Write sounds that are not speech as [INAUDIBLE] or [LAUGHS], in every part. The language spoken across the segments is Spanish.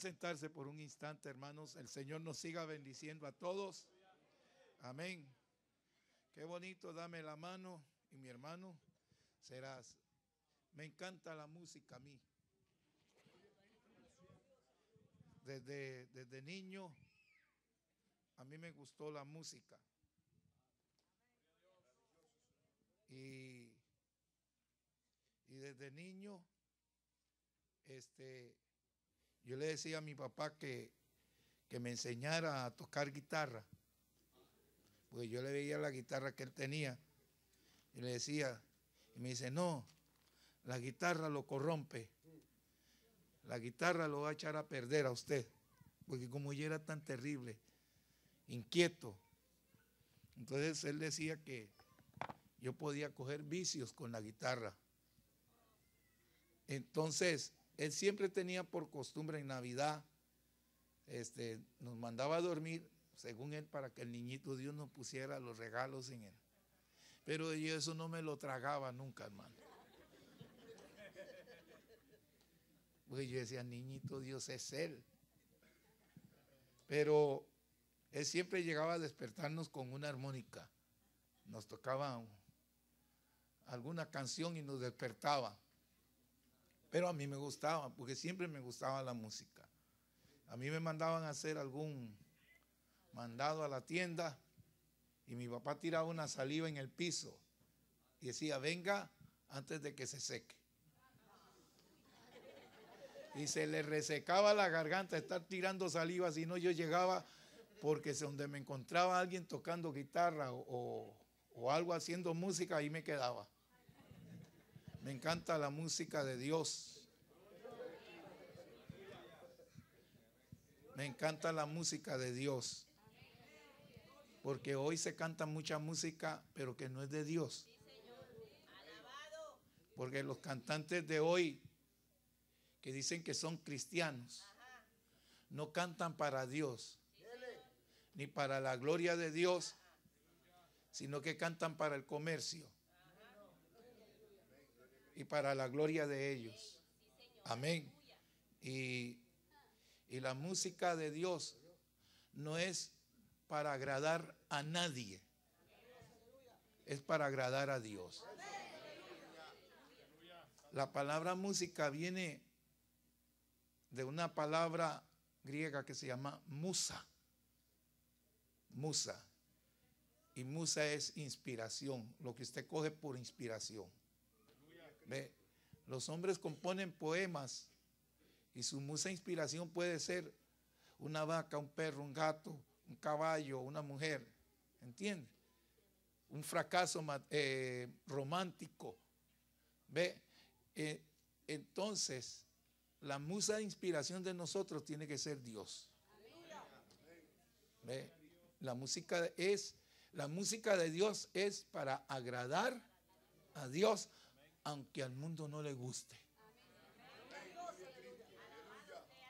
sentarse por un instante, hermanos. El Señor nos siga bendiciendo a todos. Amén. Qué bonito, dame la mano y mi hermano serás. Me encanta la música a mí. Desde, desde niño a mí me gustó la música. Y, y desde niño este, yo le decía a mi papá que, que me enseñara a tocar guitarra, porque yo le veía la guitarra que él tenía y le decía, y me dice, no, la guitarra lo corrompe, la guitarra lo va a echar a perder a usted, porque como yo era tan terrible, inquieto, entonces él decía que yo podía coger vicios con la guitarra. Entonces, él siempre tenía por costumbre en Navidad, este, nos mandaba a dormir, según él, para que el niñito Dios nos pusiera los regalos en él. Pero yo eso no me lo tragaba nunca, hermano. Pues yo decía, niñito Dios es él. Pero él siempre llegaba a despertarnos con una armónica. Nos tocaba alguna canción y nos despertaba. Pero a mí me gustaba, porque siempre me gustaba la música. A mí me mandaban a hacer algún mandado a la tienda y mi papá tiraba una saliva en el piso y decía, venga antes de que se seque. Y se le resecaba la garganta estar tirando saliva, si no yo llegaba porque donde me encontraba alguien tocando guitarra o, o algo haciendo música, ahí me quedaba. Me encanta la música de Dios. Me encanta la música de Dios. Porque hoy se canta mucha música, pero que no es de Dios. Porque los cantantes de hoy, que dicen que son cristianos, no cantan para Dios, ni para la gloria de Dios, sino que cantan para el comercio y para la gloria de ellos. Amén. Y, y la música de Dios no es para agradar a nadie, es para agradar a Dios. La palabra música viene de una palabra griega que se llama musa. Musa. Y musa es inspiración, lo que usted coge por inspiración los hombres componen poemas y su musa inspiración puede ser una vaca, un perro, un gato, un caballo, una mujer. ¿Entiendes? Un fracaso eh, romántico. ¿Ve? Eh, entonces, la musa de inspiración de nosotros tiene que ser Dios. La música es, la música de Dios es para agradar a Dios aunque al mundo no le guste.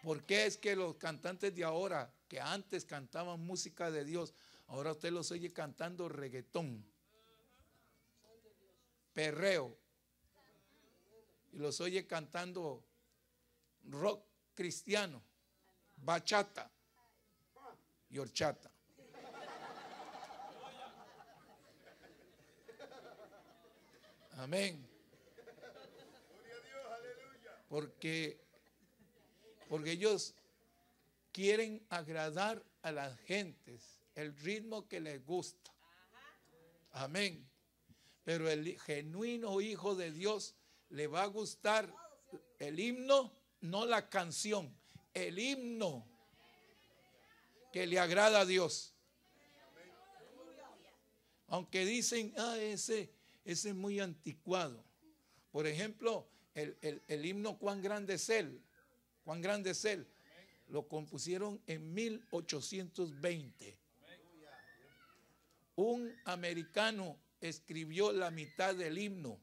¿Por qué es que los cantantes de ahora, que antes cantaban música de Dios, ahora usted los oye cantando reggaetón, perreo, y los oye cantando rock cristiano, bachata y horchata? Amén. Porque, ellos quieren agradar a las gentes, el ritmo que les gusta. Amén. Pero el genuino hijo de Dios le va a gustar el himno, no la canción, el himno que le agrada a Dios. Aunque dicen, ah, ese, ese es muy anticuado. Por ejemplo, el, himno Cuán grande es Él, Cuán grande es Él, lo compusieron en 1820. Un americano escribió la mitad del himno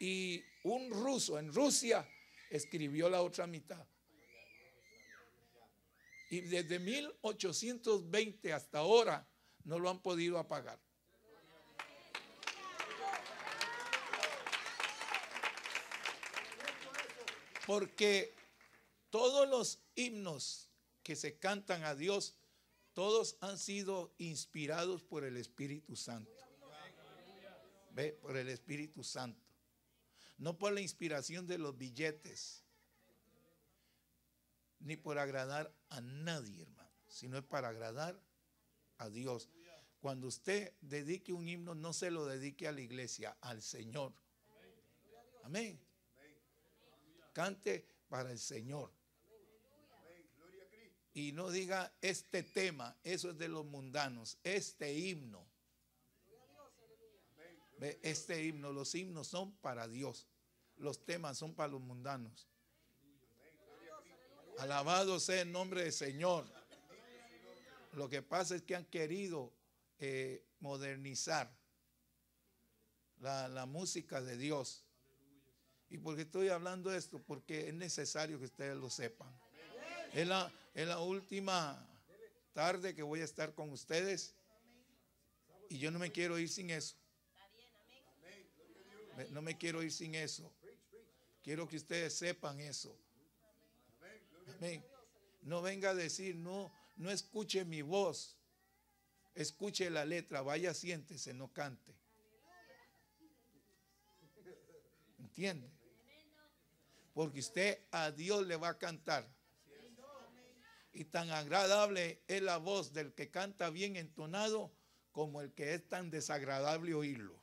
y un ruso en Rusia escribió la otra mitad. Y desde 1820 hasta ahora no lo han podido apagar. Porque todos los himnos que se cantan a Dios, todos han sido inspirados por el Espíritu Santo. ¿Ve? Por el Espíritu Santo. No por la inspiración de los billetes, ni por agradar a nadie, hermano, sino es para agradar a Dios. Cuando usted dedique un himno, no se lo dedique a la iglesia, al Señor. Amén. Cante para el Señor. Y no diga este tema, eso es de los mundanos, este himno. Este himno, los himnos son para Dios, los temas son para los mundanos. Alabado sea el nombre del Señor. Lo que pasa es que han querido eh, modernizar la música de Dios ¿Y estoy hablando esto? Porque es necesario que ustedes lo sepan. Es la, última tarde que voy a estar con ustedes y yo no me quiero ir sin eso. No me quiero ir sin eso. Quiero que ustedes sepan eso. No venga a decir, no, no escuche mi voz. Escuche la letra, vaya, siéntese, no cante. ¿Entiende? porque usted a Dios le va a cantar. Y tan agradable es la voz del que canta bien entonado como el que es tan desagradable oírlo.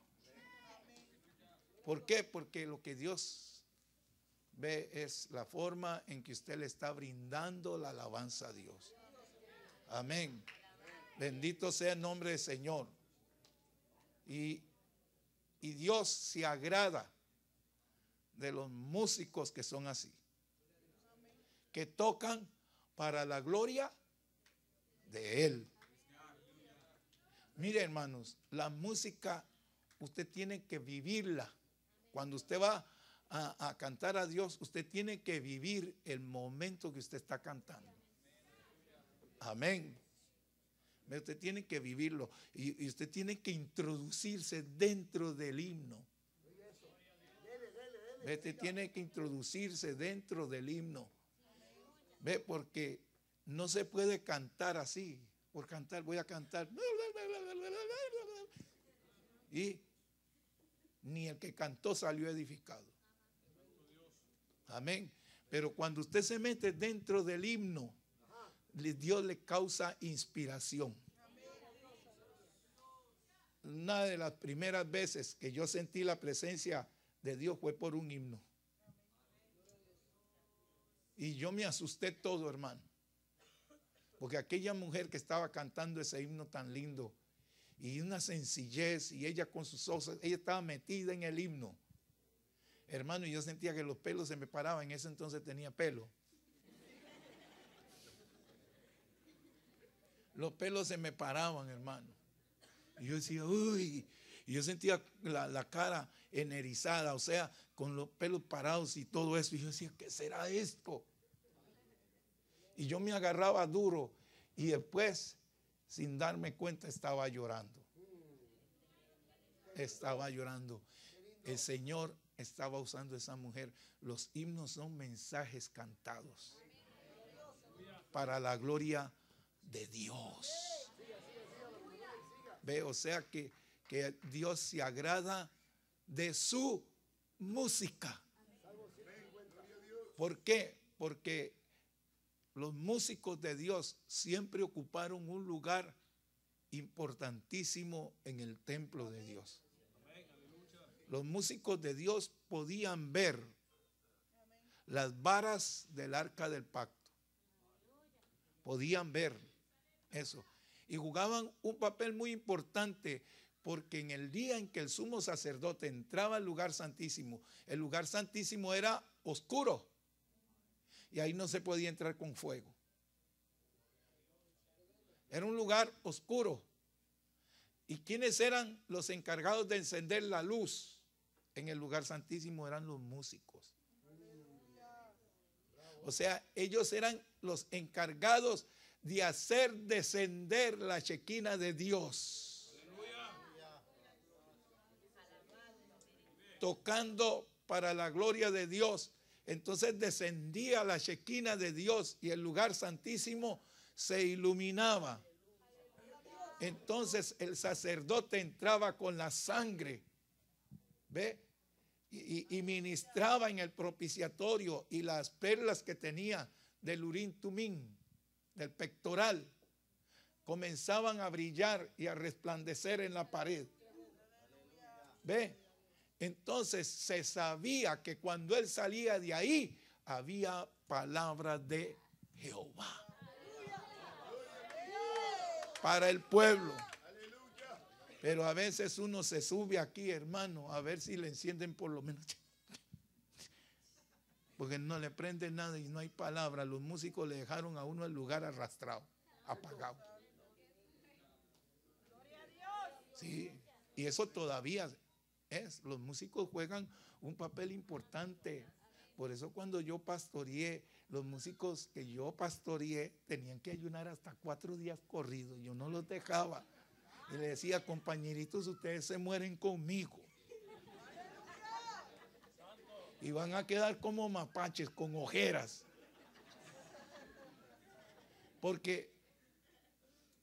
¿Por qué? Porque lo que Dios ve es la forma en que usted le está brindando la alabanza a Dios. Amén. Bendito sea el nombre del Señor. Y, y Dios se agrada de los músicos que son así, que tocan para la gloria de Él. Mire, hermanos, la música usted tiene que vivirla. Cuando usted va a, cantar a Dios, usted tiene que vivir el momento que usted está cantando. Amén. Usted tiene que vivirlo y usted tiene que introducirse dentro del himno. Este tiene que introducirse dentro del himno. ¿Ve? Porque no se puede cantar así. Por cantar, voy a cantar. Y ni el que cantó salió edificado. Amén. Pero cuando usted se mete dentro del himno, Dios le causa inspiración. Una de las primeras veces que yo sentí la presencia de Dios fue por un himno. Y yo me asusté todo, hermano. Porque aquella mujer que estaba cantando ese himno tan lindo y una sencillez y ella con sus ojos, ella estaba metida en el himno. Hermano, y yo sentía que los pelos se me paraban, en ese entonces tenía pelo. Los pelos se me paraban, hermano. Y yo decía, uy, y yo sentía la, cara enerizada, o sea, con los pelos parados y todo eso. Y yo decía, ¿qué será esto? Y yo me agarraba duro y después, sin darme cuenta, estaba llorando. Estaba llorando. El Señor estaba usando esa mujer. Los himnos son mensajes cantados para la gloria de Dios. Ve, o sea que que Dios se agrada de su música. ¿Por qué? Porque los músicos de Dios siempre ocuparon un lugar importantísimo en el templo de Dios. Los músicos de Dios podían ver las varas del arca del pacto. Podían ver eso. Y jugaban un papel muy importante porque en el día en que el sumo sacerdote entraba al lugar santísimo, el lugar santísimo era oscuro y ahí no se podía entrar con fuego. Era un lugar oscuro. ¿Y quiénes eran los encargados de encender la luz? En el lugar santísimo eran los músicos. O sea, ellos eran los encargados de hacer descender la chequina de Dios. tocando para la gloria de Dios. Entonces descendía la chequina de Dios y el lugar santísimo se iluminaba. Entonces el sacerdote entraba con la sangre, ¿ve? Y, ministraba en el propiciatorio y las perlas que tenía del urintumín tumín, del pectoral, comenzaban a brillar y a resplandecer en la pared. ¿Ve? Entonces se sabía que cuando él salía de ahí había palabra de Jehová para el pueblo. Pero a veces uno se sube aquí, hermano, a ver si le encienden por lo menos. Porque no le prende nada y no hay palabra. Los músicos le dejaron a uno el lugar arrastrado, apagado. Sí, y eso todavía los músicos juegan un papel importante. Por eso cuando yo pastoreé, los músicos que yo pastoreé tenían que ayunar hasta cuatro días corridos. Yo no los dejaba. Y le decía, compañeritos, ustedes se mueren conmigo. Y van a quedar como mapaches, con ojeras. Porque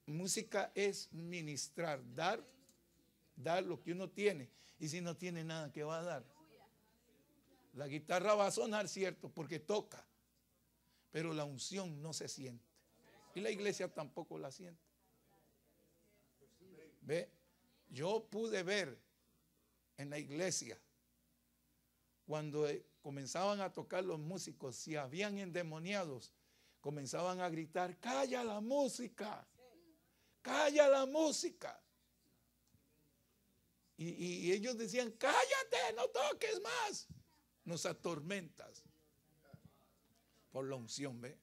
música es ministrar, dar dar lo que uno tiene. Y si no tiene nada, que va a dar? La guitarra va a sonar, cierto, porque toca, pero la unción no se siente. Y la iglesia tampoco la siente. ¿Ve? Yo pude ver en la iglesia cuando eh, comenzaban a tocar los músicos, si habían endemoniados, comenzaban a gritar, calla la música, calla la música. Y, ellos decían, cállate, no toques más. Nos atormentas. Por la unción, ¿ve?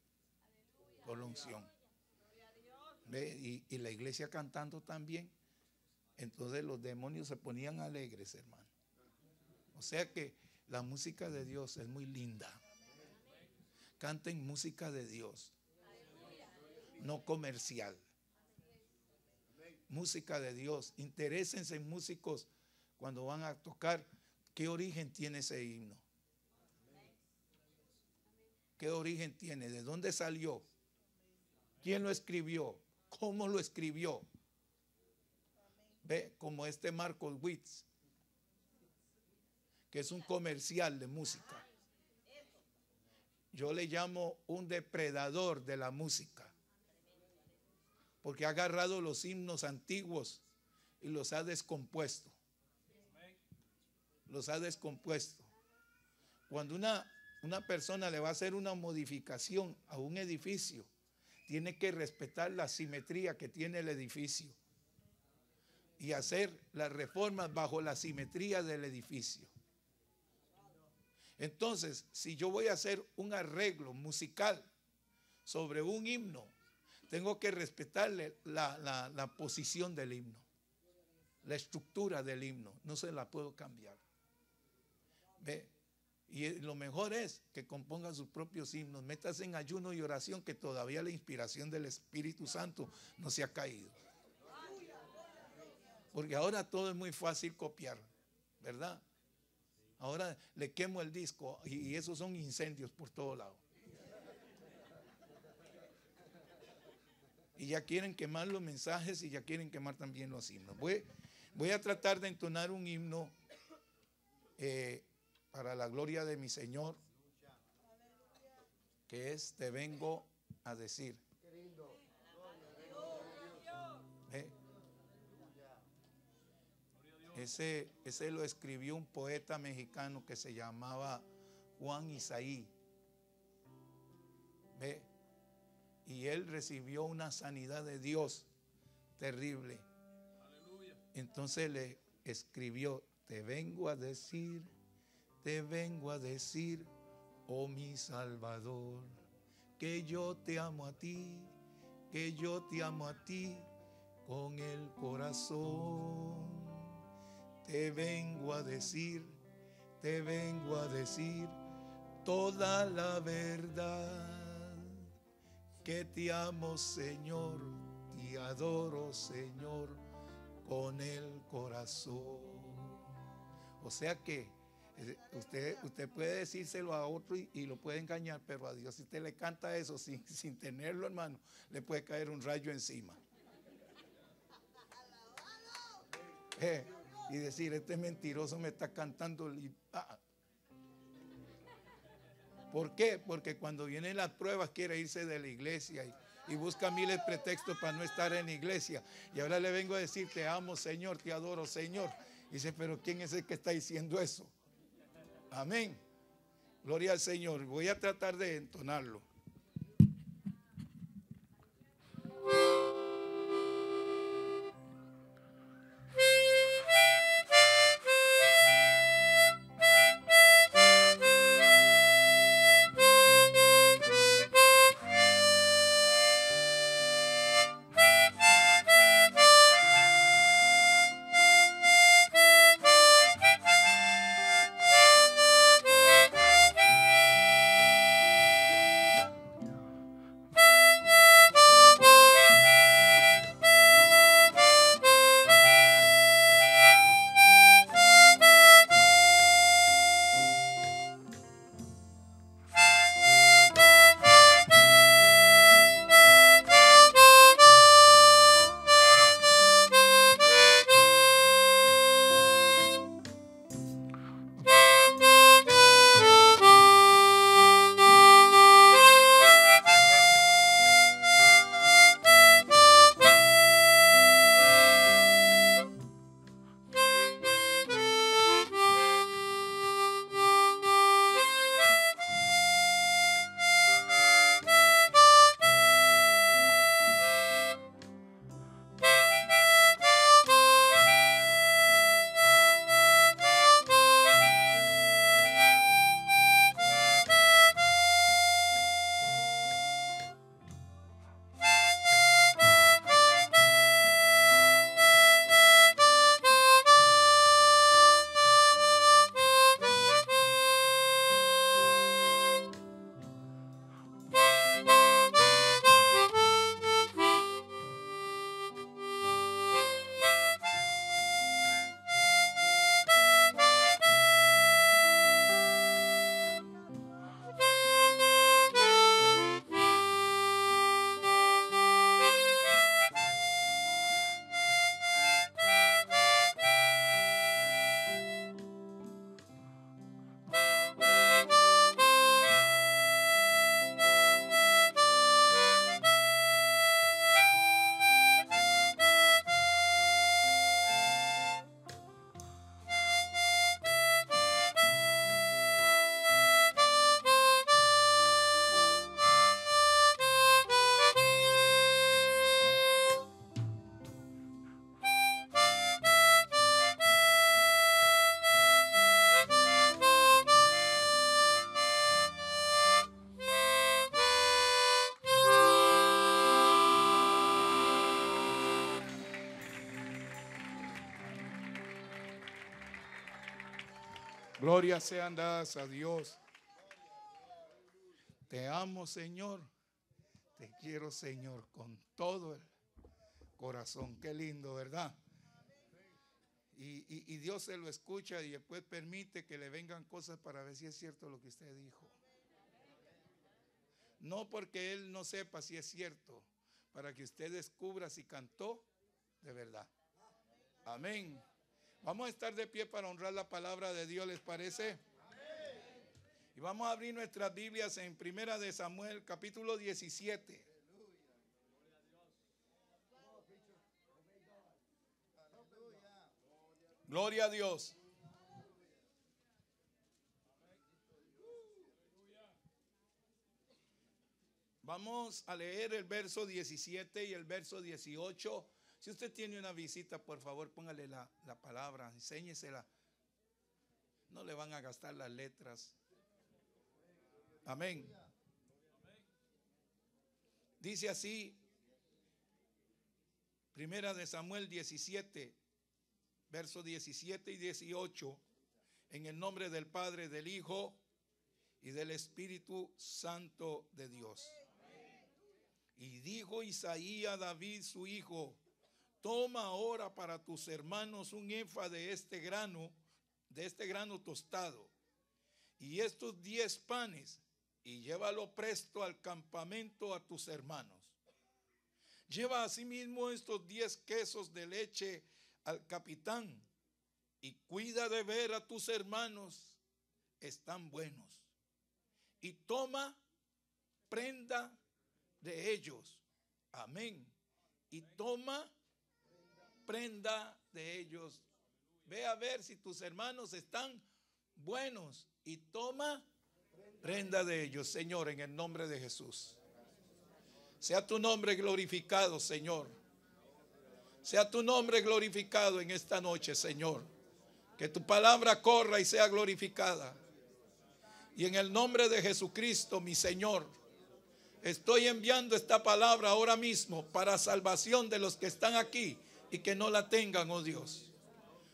Por la unción. ¿Ve? Y, y la iglesia cantando también. Entonces los demonios se ponían alegres, hermano. O sea que la música de Dios es muy linda. Canten música de Dios, no comercial música de Dios, interésense en músicos cuando van a tocar, ¿qué origen tiene ese himno? ¿Qué origen tiene? ¿De dónde salió? ¿Quién lo escribió? ¿Cómo lo escribió? Ve, como este Marcos Witz, que es un comercial de música. Yo le llamo un depredador de la música porque ha agarrado los himnos antiguos y los ha descompuesto. Los ha descompuesto. Cuando una, una persona le va a hacer una modificación a un edificio, tiene que respetar la simetría que tiene el edificio y hacer las reformas bajo la simetría del edificio. Entonces, si yo voy a hacer un arreglo musical sobre un himno, tengo que respetarle la, posición del himno, la estructura del himno, no se la puedo cambiar. Y lo mejor es que compongan sus propios himnos, metas en ayuno y oración, que todavía la inspiración del Espíritu Santo no se ha caído. Porque ahora todo es muy fácil copiar, ¿verdad? Ahora le quemo el disco y, y esos son incendios por todo lado. Y ya quieren quemar los mensajes y ya quieren quemar también los himnos. Voy, a tratar de entonar un himno eh, para la gloria de mi Señor, que es Te vengo a decir. ese, ese lo escribió un poeta mexicano que se llamaba Juan Isaí. Y él recibió una sanidad de Dios terrible. Entonces le escribió, te vengo a decir, te vengo a decir, oh mi Salvador, que yo te amo a ti, que yo te amo a ti con el corazón. Te vengo a decir, te vengo a decir toda la verdad que te amo, Señor, te adoro, Señor, con el corazón. O sea que eh, usted, usted puede decírselo a otro y, lo puede engañar, pero a Dios si usted le canta eso [LAUGHS] sin, tenerlo, hermano, le puede caer un rayo encima. Eh, y decir, este mentiroso me está cantando. Y, ¿Por qué? Porque cuando vienen las pruebas quiere irse de la iglesia y, busca miles de pretextos para no estar en la iglesia. Y ahora le vengo a decir, te amo Señor, te adoro Señor. dice, pero ¿quién es el que está diciendo eso? Amén. Gloria al Señor. Voy a tratar de entonarlo. Gloria sean dadas a Dios. Te amo, Señor. Te quiero, Señor, con todo el corazón. Qué lindo, ¿verdad? Y, y, Dios se lo escucha y después permite que le vengan cosas para ver si es cierto lo que usted dijo. No porque Él no sepa si es cierto, para que usted descubra si cantó de verdad. Amén. Vamos a estar de pie para honrar la palabra de Dios, ¿les parece? Y vamos a abrir nuestras Biblias en Primera de Samuel, capítulo 17. Gloria a Dios. Vamos a leer el verso 17 y el verso 18 si usted tiene una visita, por favor, póngale la, palabra, enséñesela. No le van a gastar las letras. Amén. Dice así, Primera de Samuel 17, versos 17 y 18, en el nombre del Padre, del Hijo y del Espíritu Santo de Dios. Y dijo Isaías a David, su hijo, Toma ahora para tus hermanos un hefa de este grano, de este grano tostado, y estos diez panes, y llévalo presto al campamento a tus hermanos. Lleva asimismo estos diez quesos de leche al capitán, y cuida de ver a tus hermanos, están buenos. Y toma prenda de ellos. Amén. Y toma prenda de ellos. Ve a ver si tus hermanos están buenos y toma prenda de ellos, Señor, en el nombre de Jesús. Sea tu nombre glorificado, Señor. Sea tu nombre glorificado en esta noche, Señor. Que tu palabra corra y sea glorificada. Y en el nombre de Jesucristo, mi Señor, estoy enviando esta palabra ahora mismo para salvación de los que están aquí y que no la tengan, oh Dios.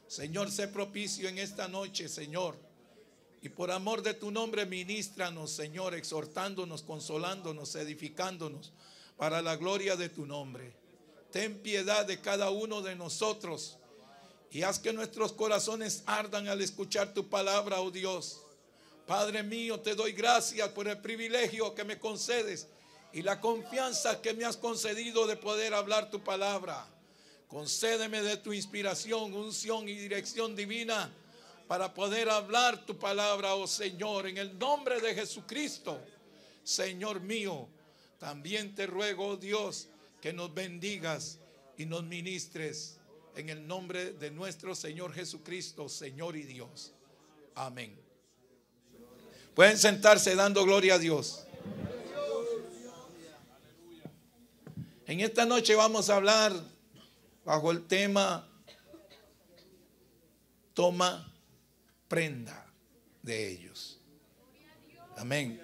Señor, sé propicio en esta noche, Señor. Y por amor de tu nombre, ministranos, Señor, exhortándonos, consolándonos, edificándonos para la gloria de tu nombre. Ten piedad de cada uno de nosotros y haz que nuestros corazones ardan al escuchar tu palabra, oh Dios. Padre mío, te doy gracias por el privilegio que me concedes y la confianza que me has concedido de poder hablar tu palabra. Concédeme de tu inspiración, unción y dirección divina para poder hablar tu palabra, oh Señor, en el nombre de Jesucristo. Señor mío, también te ruego, oh Dios, que nos bendigas y nos ministres en el nombre de nuestro Señor Jesucristo, Señor y Dios. Amén. Pueden sentarse dando gloria a Dios. En esta noche vamos a hablar bajo el tema toma prenda de ellos. Amén.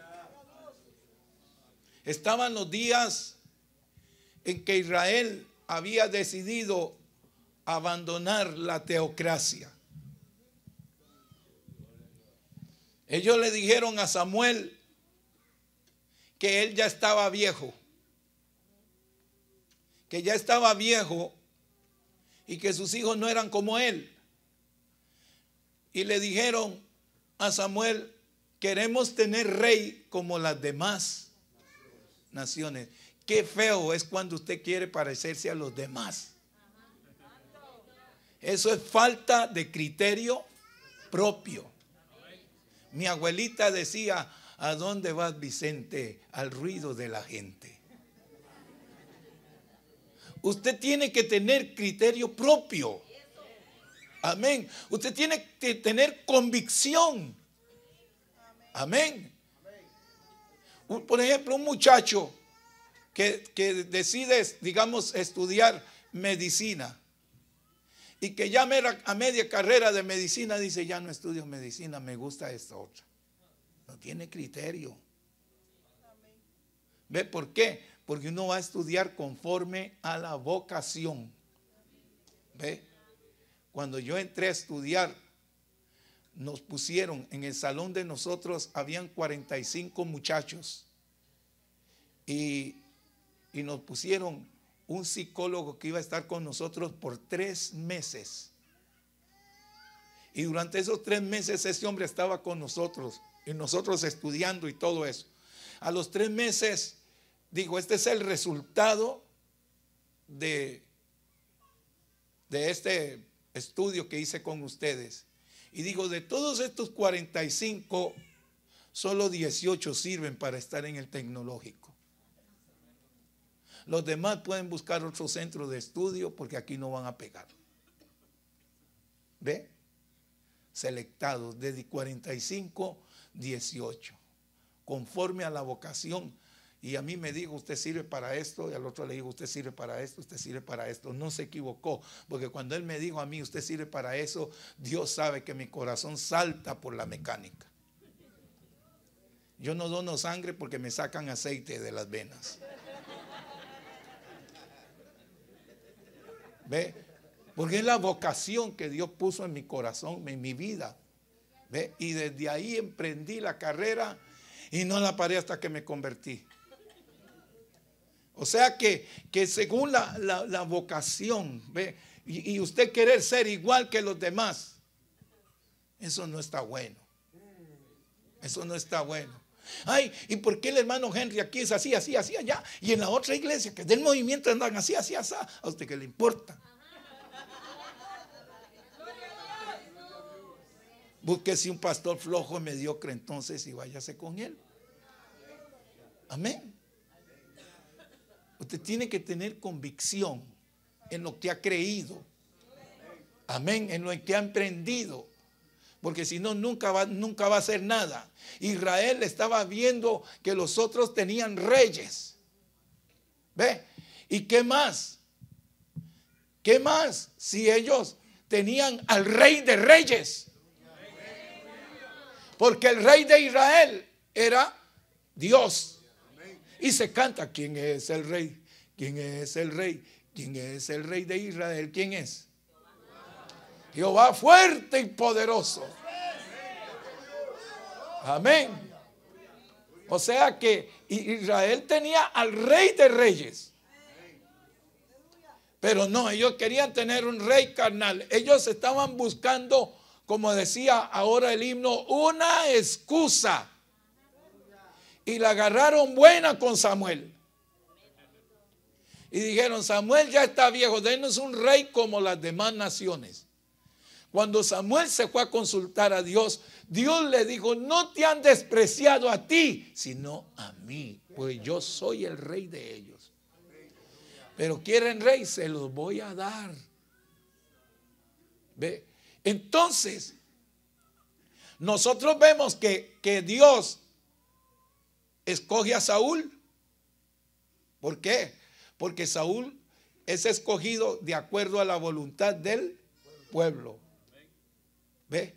Estaban los días en que Israel había decidido abandonar la teocracia. Ellos le dijeron a Samuel que él ya estaba viejo, que ya estaba viejo y que sus hijos no eran como él. Y le dijeron a Samuel, queremos tener rey como las demás naciones. Qué feo es cuando usted quiere parecerse a los demás. Eso es falta de criterio propio. Mi abuelita decía, ¿a dónde vas Vicente? Al ruido de la gente. Usted tiene que tener criterio propio. Amén. Usted tiene que tener convicción. Amén. Por ejemplo, un muchacho que, decide, digamos, estudiar medicina y que ya a media carrera de medicina dice, ya no estudio medicina, me gusta esta otra. No tiene criterio. ¿Ve por qué? Porque uno va a estudiar conforme a la vocación. ¿Ve? Cuando yo entré a estudiar, nos pusieron en el salón de nosotros, habían 45 muchachos. Y, y nos pusieron un psicólogo que iba a estar con nosotros por tres meses. Y durante esos tres meses ese hombre estaba con nosotros y nosotros estudiando y todo eso. A los tres meses Digo, este es el resultado de, de este estudio que hice con ustedes. Y digo, de todos estos 45, solo 18 sirven para estar en el tecnológico. Los demás pueden buscar otro centro de estudio porque aquí no van a pegar. ¿Ve? Selectados desde 45, 18, conforme a la vocación y a mí me dijo, usted sirve para esto, y al otro le digo, usted sirve para esto, usted sirve para esto. No se equivocó, porque cuando él me dijo a mí, usted sirve para eso, Dios sabe que mi corazón salta por la mecánica. Yo no dono sangre porque me sacan aceite de las venas. ¿Ve? Porque es la vocación que Dios puso en mi corazón, en mi vida. ¿Ve? Y desde ahí emprendí la carrera y no la paré hasta que me convertí. O sea que, según la, vocación, ¿ve? Y, usted querer ser igual que los demás, eso no está bueno. Eso no está bueno. Ay, ¿y por qué el hermano Henry aquí es así, así, así, allá? Y en la otra iglesia que del movimiento andan así, así, así. ¿A usted qué le importa? si un pastor flojo, mediocre, entonces y váyase con él. Amén. Usted tiene que tener convicción en lo que ha creído. Amén, en lo que ha emprendido. Porque si no, nunca va, nunca va a hacer nada. Israel estaba viendo que los otros tenían reyes. ¿Ve? ¿Y qué más? ¿Qué más si ellos tenían al rey de reyes? Porque el rey de Israel era Dios. Y se canta, ¿quién es el rey? ¿Quién es el rey? ¿Quién es el rey de Israel? ¿Quién es? Jehová fuerte y poderoso. Amén. O sea que Israel tenía al rey de reyes. Pero no, ellos querían tener un rey carnal. Ellos estaban buscando, como decía ahora el himno, una excusa y la agarraron buena con Samuel. Y dijeron, Samuel ya está viejo, denos un rey como las demás naciones. Cuando Samuel se fue a consultar a Dios, Dios le dijo, no te han despreciado a ti, sino a mí, pues yo soy el rey de ellos. Pero quieren rey, se los voy a dar. Entonces, nosotros vemos que, que Dios escoge a Saúl. ¿Por qué? Porque Saúl es escogido de acuerdo a la voluntad del pueblo. ¿Ve?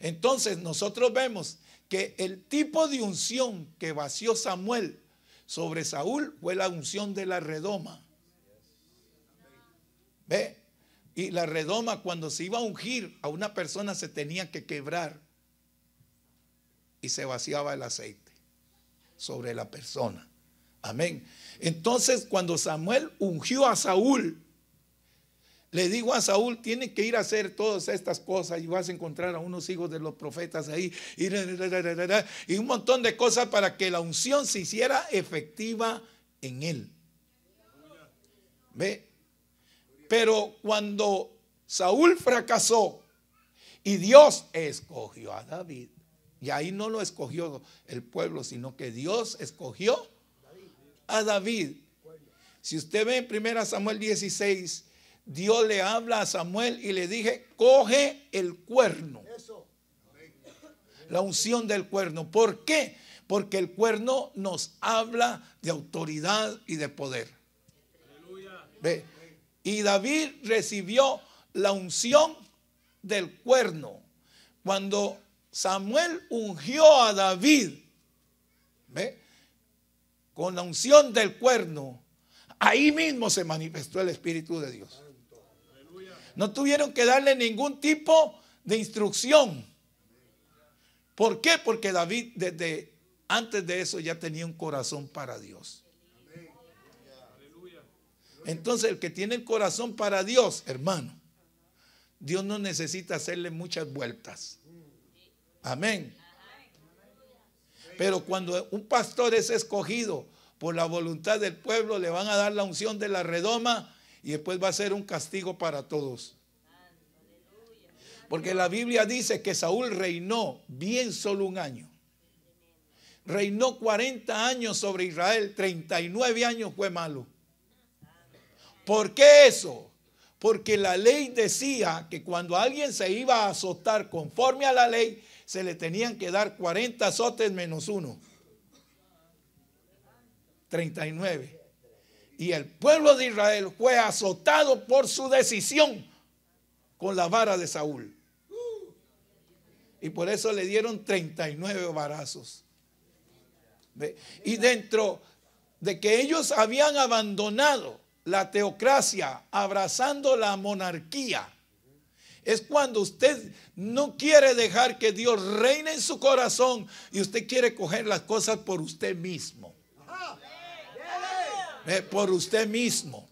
Entonces nosotros vemos que el tipo de unción que vació Samuel sobre Saúl fue la unción de la redoma. ¿Ve? Y la redoma cuando se iba a ungir a una persona se tenía que quebrar y se vaciaba el aceite sobre la persona. Amén. Entonces, cuando Samuel ungió a Saúl, le dijo a Saúl, tienes que ir a hacer todas estas cosas y vas a encontrar a unos hijos de los profetas ahí y, un montón de cosas para que la unción se hiciera efectiva en él. ¿Ve? Pero cuando Saúl fracasó y Dios escogió a David, y ahí no lo escogió el pueblo, sino que Dios escogió a David. Si usted ve en 1 Samuel 16, Dios le habla a Samuel y le dije, coge el cuerno. La unción del cuerno. ¿Por qué? Porque el cuerno nos habla de autoridad y de poder. Y David recibió la unción del cuerno. Cuando Samuel ungió a David con la unción del cuerno. Ahí mismo se manifestó el Espíritu de Dios. No tuvieron que darle ningún tipo de instrucción. ¿Por qué? Porque David desde antes de eso ya tenía un corazón para Dios. Entonces el que tiene el corazón para Dios, hermano, Dios no necesita hacerle muchas vueltas. Amén. Pero cuando un pastor es escogido por la voluntad del pueblo, le van a dar la unción de la redoma y después va a ser un castigo para todos. Porque la Biblia dice que Saúl reinó bien solo un año. Reinó 40 años sobre Israel, 39 años fue malo. ¿Por qué eso? Porque la ley decía que cuando alguien se iba a azotar conforme a la ley, se le tenían que dar 40 azotes menos uno. 39. Y el pueblo de Israel fue azotado por su decisión con la vara de Saúl. Y por eso le dieron 39 varazos. Y dentro de que ellos habían abandonado la teocracia, abrazando la monarquía, es cuando usted no quiere dejar que Dios reine en su corazón y usted quiere coger las cosas por usted mismo. Eh, por usted mismo.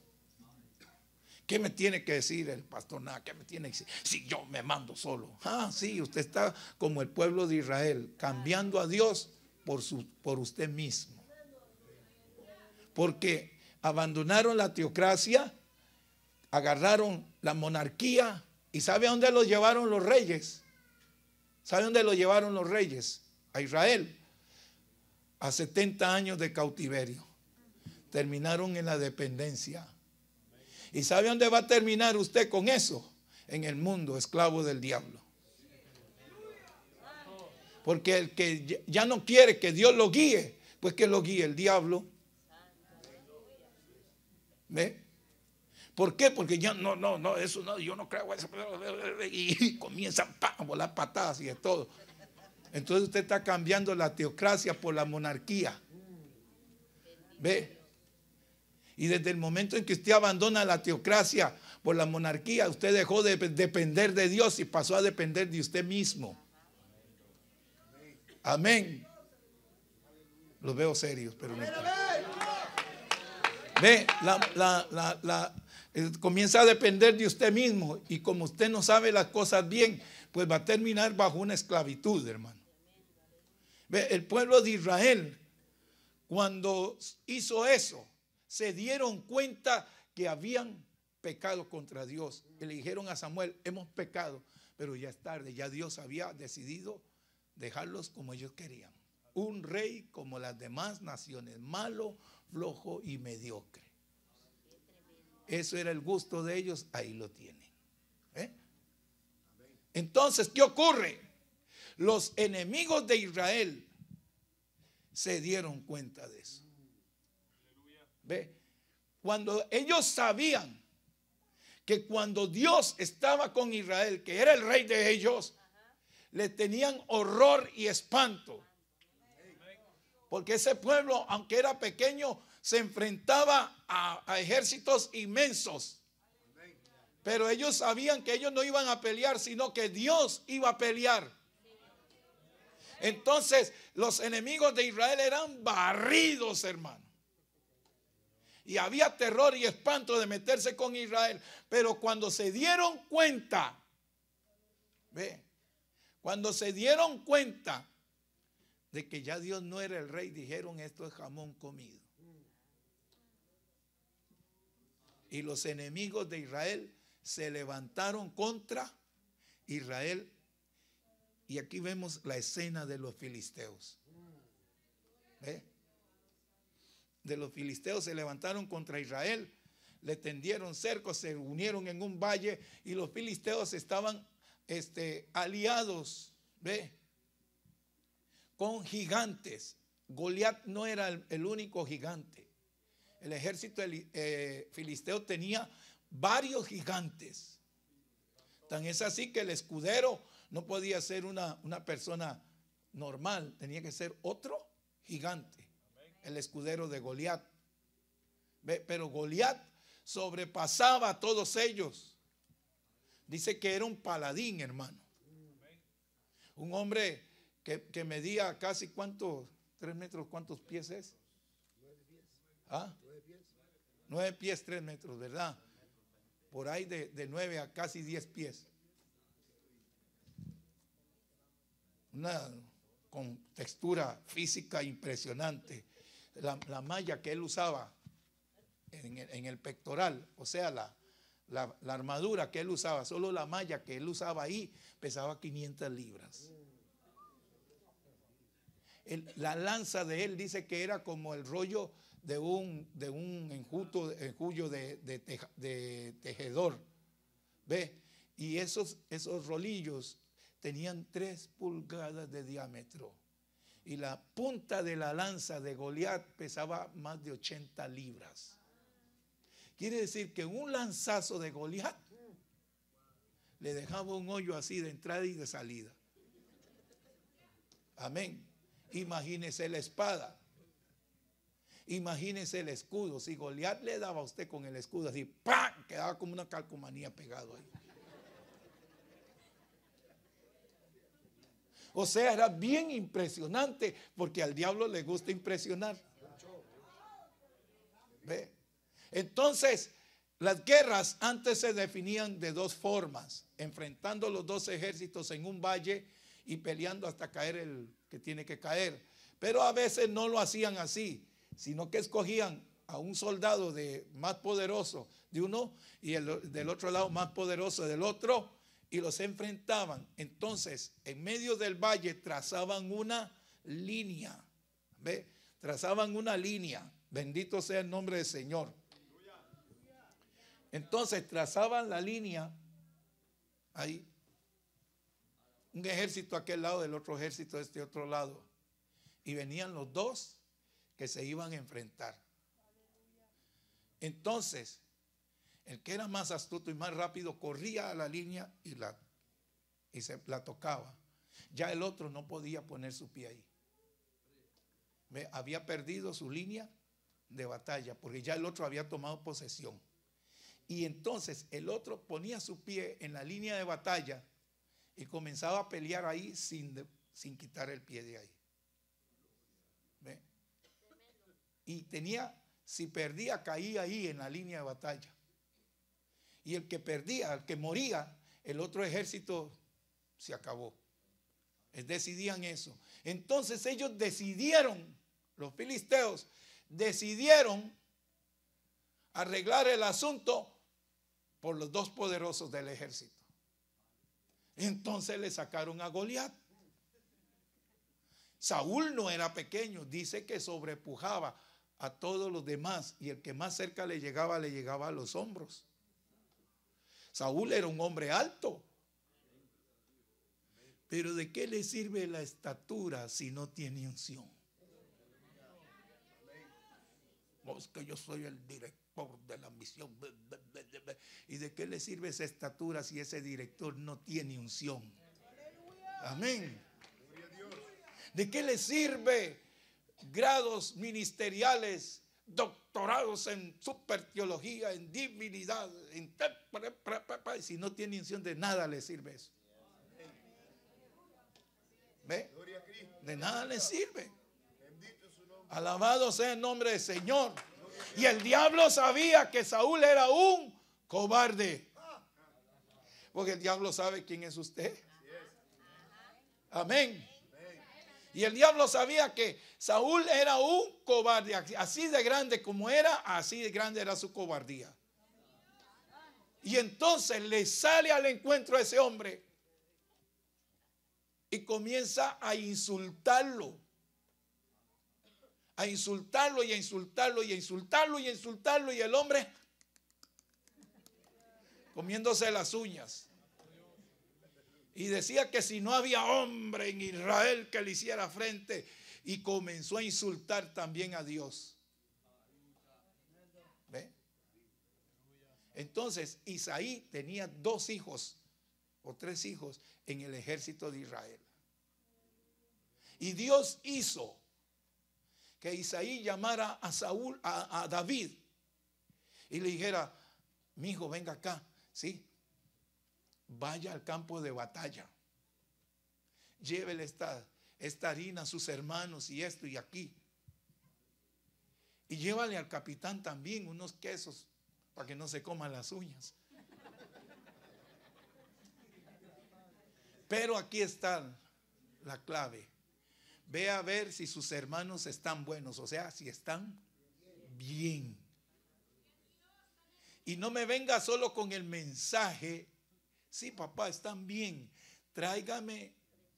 ¿Qué me tiene que decir el pastor? Nada, ¿qué me tiene que decir? Si yo me mando solo. Ah, sí, usted está como el pueblo de Israel, cambiando a Dios por, su, por usted mismo. Porque abandonaron la teocracia, agarraron la monarquía ¿Y sabe a dónde los llevaron los reyes? ¿Sabe dónde los llevaron los reyes? A Israel. A 70 años de cautiverio. Terminaron en la dependencia. ¿Y sabe dónde va a terminar usted con eso? En el mundo, esclavo del diablo. Porque el que ya no quiere que Dios lo guíe, pues que lo guíe el diablo. ¿Ve? ¿Por qué? Porque yo no, no, no, eso no, yo no creo eso. Y [LAUGHS] comienzan a volar patadas y de todo. Entonces usted está cambiando la teocracia por la monarquía. ¿Ve? Y desde el momento en que usted abandona la teocracia por la monarquía, usted dejó de depender de Dios y pasó a depender de usted mismo. Amén. Los veo serios, pero no. Ve, la, la, la, la comienza a depender de usted mismo y como usted no sabe las cosas bien, pues va a terminar bajo una esclavitud, hermano. El pueblo de Israel, cuando hizo eso, se dieron cuenta que habían pecado contra Dios. le dijeron a Samuel, hemos pecado, pero ya es tarde, ya Dios había decidido dejarlos como ellos querían. Un rey como las demás naciones, malo, flojo y mediocre. Eso era el gusto de ellos, ahí lo tienen. ¿eh? Entonces, ¿qué ocurre? Los enemigos de Israel se dieron cuenta de eso. ¿Ve? Cuando ellos sabían que cuando Dios estaba con Israel, que era el rey de ellos, le tenían horror y espanto. Porque ese pueblo, aunque era pequeño, se enfrentaba a, ejércitos inmensos. Pero ellos sabían que ellos no iban a pelear, sino que Dios iba a pelear. Entonces los enemigos de Israel eran barridos, hermano. Y había terror y espanto de meterse con Israel. Pero cuando se dieron cuenta, ve, cuando se dieron cuenta de que ya Dios no era el rey, dijeron esto es jamón comido. y los enemigos de Israel se levantaron contra Israel. Y aquí vemos la escena de los filisteos. De los filisteos se levantaron contra Israel, le tendieron cerco, se unieron en un valle y los filisteos estaban este, aliados con gigantes. Goliat no era el único gigante el ejército eh, filisteo tenía varios gigantes. Tan es así que el escudero no podía ser una, persona normal, tenía que ser otro gigante, el escudero de Goliat. Pero Goliat sobrepasaba a todos ellos. Dice que era un paladín, hermano. Un hombre que, que medía casi cuántos, tres metros, cuántos pies es. ¿Ah? 9 pies, tres metros, ¿verdad? Por ahí de, de nueve a casi diez pies. Una con textura física impresionante. La, malla que él usaba en el, pectoral, o sea, la, armadura que él usaba, solo la malla que él usaba ahí, pesaba 500 libras. la lanza de él dice que era como el rollo de un, de un enjuto, de, de, de, tejedor. ¿Ve? Y esos, esos rolillos tenían tres pulgadas de diámetro. Y la punta de la lanza de Goliat pesaba más de 80 libras. Quiere decir que un lanzazo de Goliat le dejaba un hoyo así de entrada y de salida. Amén. Imagínese la espada Imagínese el escudo. Si Goliat le daba a usted con el escudo así, ¡pam! Quedaba como una calcomanía pegado ahí. O sea, era bien impresionante porque al diablo le gusta impresionar. Entonces, las guerras antes se definían de dos formas, enfrentando los dos ejércitos en un valle y peleando hasta caer el que tiene que caer. Pero a veces no lo hacían así, sino que escogían a un soldado de más poderoso de uno y del otro lado más poderoso del otro y los enfrentaban. Entonces, en medio del valle trazaban una línea. Trazaban una línea. Bendito sea el nombre del Señor. Entonces trazaban la línea ahí. Un ejército a aquel lado, del otro ejército de este otro lado. Y venían los dos que se iban a enfrentar. Entonces, el que era más astuto y más rápido corría a la línea y la, y se, la tocaba. Ya el otro no podía poner su pie ahí. Me había perdido su línea de batalla porque ya el otro había tomado posesión. Y entonces el otro ponía su pie en la línea de batalla y comenzaba a pelear ahí sin, sin quitar el pie de ahí. y tenía, si perdía, caía ahí en la línea de batalla. Y el que perdía, el que moría, el otro ejército se acabó. Decidían eso. Entonces ellos decidieron, los filisteos, decidieron arreglar el asunto por los dos poderosos del ejército. Entonces le sacaron a Goliat. Saúl no era pequeño, dice que sobrepujaba a todos los demás y el que más cerca le llegaba le llegaba a los hombros. Saúl era un hombre alto. Pero ¿de qué le sirve la estatura si no tiene unción? Vos que yo soy el director de la misión. ¿Y de qué le sirve esa estatura si ese director no tiene unción? Amén. ¿De qué le sirve grados ministeriales, doctorados en superteología, en divinidad, y si no tiene intención de nada le sirve eso. ¿Ve? De nada le sirve. Alabado sea el nombre del Señor. Y el diablo sabía que Saúl era un cobarde. Porque el diablo sabe quién es usted. Amén. Y el diablo sabía que Saúl era un cobarde, así de grande como era, así de grande era su cobardía. Y entonces le sale al encuentro a ese hombre y comienza a insultarlo. A insultarlo y a insultarlo y a insultarlo y a insultarlo y el hombre comiéndose las uñas. Y decía que si no había hombre en Israel que le hiciera frente, y comenzó a insultar también a Dios. Entonces Isaí tenía dos hijos o tres hijos en el ejército de Israel. Y Dios hizo que Isaí llamara a Saúl, a, David, y le dijera: Mi hijo, venga acá. Sí, vaya al campo de batalla. Llévele esta, esta harina a sus hermanos y esto y aquí. Y llévale al capitán también unos quesos para que no se coman las uñas. Pero aquí está la clave. Ve a ver si sus hermanos están buenos, o sea, si están bien. Y no me venga solo con el mensaje Sí, papá, están bien. Tráigame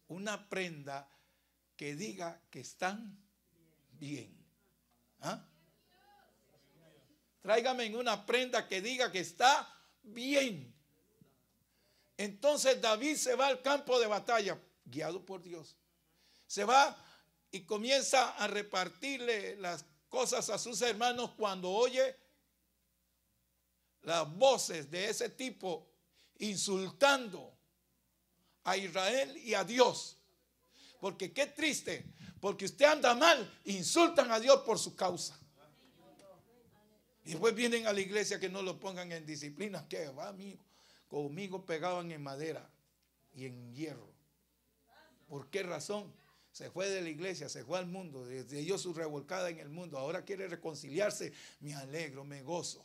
una prenda que diga que están bien. ¿Ah? Tráigame una prenda que diga que está bien. Entonces David se va al campo de batalla, guiado por Dios. Se va y comienza a repartirle las cosas a sus hermanos cuando oye las voces de ese tipo insultando a Israel y a Dios. Porque qué triste, porque usted anda mal, insultan a Dios por su causa. Y después vienen a la iglesia que no lo pongan en disciplina, que va amigo. Conmigo pegaban en madera y en hierro. ¿Por qué razón? Se fue de la iglesia, se fue al mundo, Desde ellos su revolcada en el mundo. Ahora quiere reconciliarse. Me alegro, me gozo.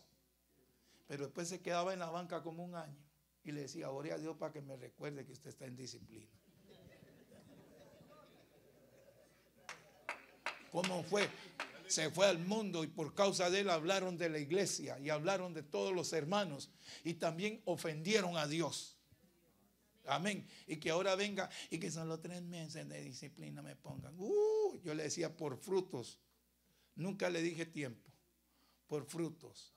Pero después se quedaba en la banca como un año y le decía, ore a Dios para que me recuerde que usted está en disciplina. ¿Cómo fue? Se fue al mundo y por causa de él hablaron de la iglesia y hablaron de todos los hermanos y también ofendieron a Dios. Amén. Y que ahora venga y que son los tres meses de disciplina me pongan. Uh, yo le decía por frutos. Nunca le dije tiempo. Por frutos.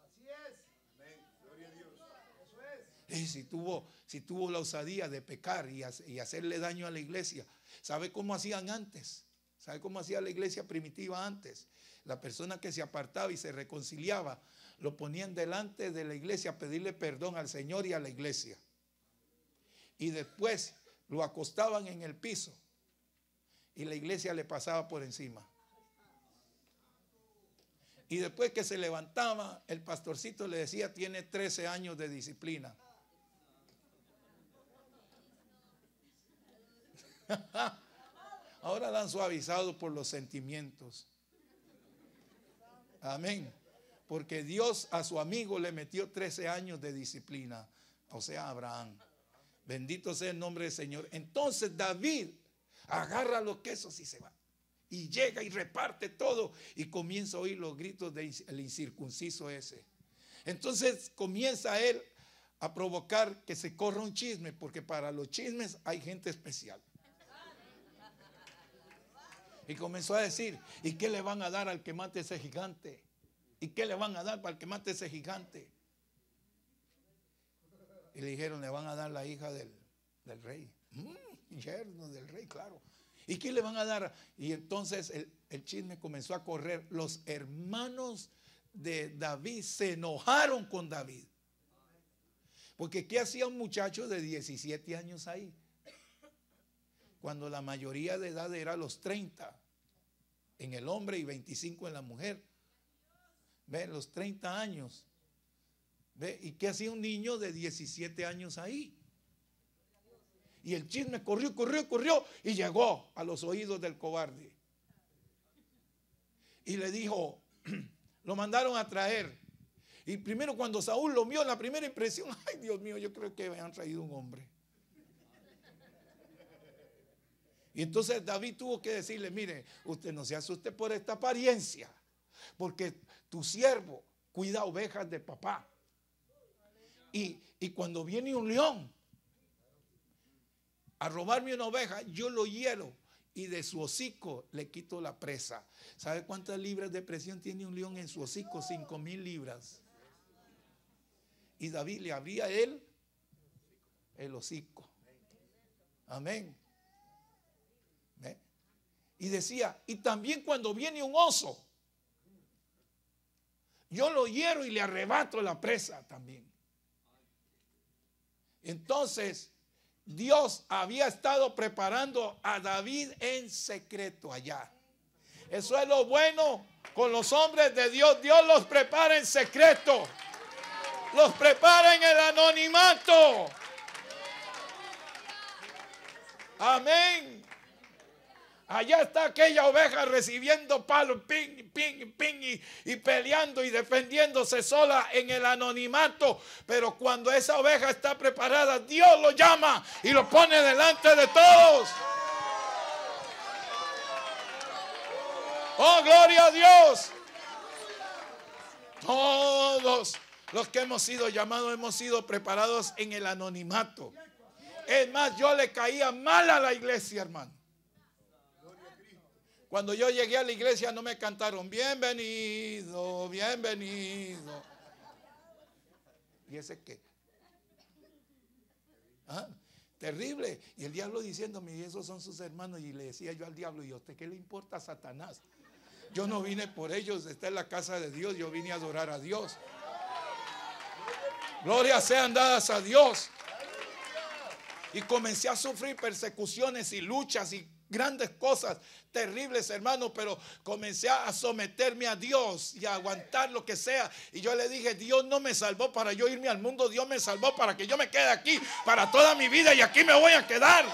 Eh, si tuvo, si tuvo la osadía de pecar y, y hacerle daño a la iglesia. ¿Sabe cómo hacían antes? ¿Sabe cómo hacía la iglesia primitiva antes? La persona que se apartaba y se reconciliaba, lo ponían delante de la iglesia a pedirle perdón al Señor y a la iglesia. Y después lo acostaban en el piso y la iglesia le pasaba por encima. Y después que se levantaba, el pastorcito le decía, tiene 13 años de disciplina. [LAUGHS] Ahora dan suavizado por los sentimientos. Amén. Porque Dios a su amigo le metió 13 años de disciplina. O sea, Abraham. Bendito sea el nombre del Señor. Entonces David agarra los quesos y se va. Y llega y reparte todo. Y comienza a oír los gritos del incircunciso ese. Entonces comienza él a provocar que se corra un chisme. Porque para los chismes hay gente especial. Y comenzó a decir, ¿y qué le van a dar al que mate ese gigante? ¿Y qué le van a dar para el que mate ese gigante? Y le dijeron, le van a dar la hija del, rey. Mm, yerno del rey, claro. ¿Y qué le van a dar? Y entonces el, el chisme comenzó a correr. Los hermanos de David se enojaron con David. Porque ¿qué hacía un muchacho de 17 años ahí? cuando la mayoría de edad era los 30 en el hombre y 25 en la mujer. ¿Ve? Los 30 años. ¿Ve? ¿Y qué hacía un niño de 17 años ahí? Y el chisme corrió, corrió, corrió y llegó a los oídos del cobarde. Y le dijo, [CLEARS THROAT] lo mandaron a traer. Y primero cuando Saúl lo vio, la primera impresión, [LAUGHS] ay Dios mío, yo creo que me han traído un hombre. Y entonces David tuvo que decirle, mire, usted no se asuste por esta apariencia, porque tu siervo cuida ovejas de papá. Y, cuando viene un león a robarme una oveja, yo lo hiero y de su hocico le quito la presa. ¿Sabe cuántas libras de presión tiene un león en su hocico? Cinco mil libras. Y David le abría él el hocico. Amén. Y decía, y también cuando viene un oso, yo lo hiero y le arrebato la presa también. Entonces, Dios había estado preparando a David en secreto allá. Eso es lo bueno con los hombres de Dios. Dios los prepara en secreto. Los prepara en el anonimato. Amén. Allá está aquella oveja recibiendo palos, ping, ping, ping, y, y, peleando y defendiéndose sola en el anonimato. Pero cuando esa oveja está preparada, Dios lo llama y lo pone delante de todos. Oh, gloria a Dios. Todos los que hemos sido llamados hemos sido preparados en el anonimato. Es más, yo le caía mal a la iglesia, hermano. Cuando yo llegué a la iglesia no me cantaron, bienvenido, bienvenido. ¿Y ese qué? ¿Ah? Terrible. Y el diablo diciéndome, y esos son sus hermanos. Y le decía yo al diablo, ¿y a usted qué le importa a Satanás? Yo no vine por ellos, está en la casa de Dios, yo vine a adorar a Dios. Gloria sean dadas a Dios. Y comencé a sufrir persecuciones y luchas y grandes cosas terribles, hermanos pero comencé a someterme a Dios y a aguantar lo que sea. Y yo le dije, Dios no me salvó para yo irme al mundo, Dios me salvó para que yo me quede aquí para toda mi vida y aquí me voy a quedar.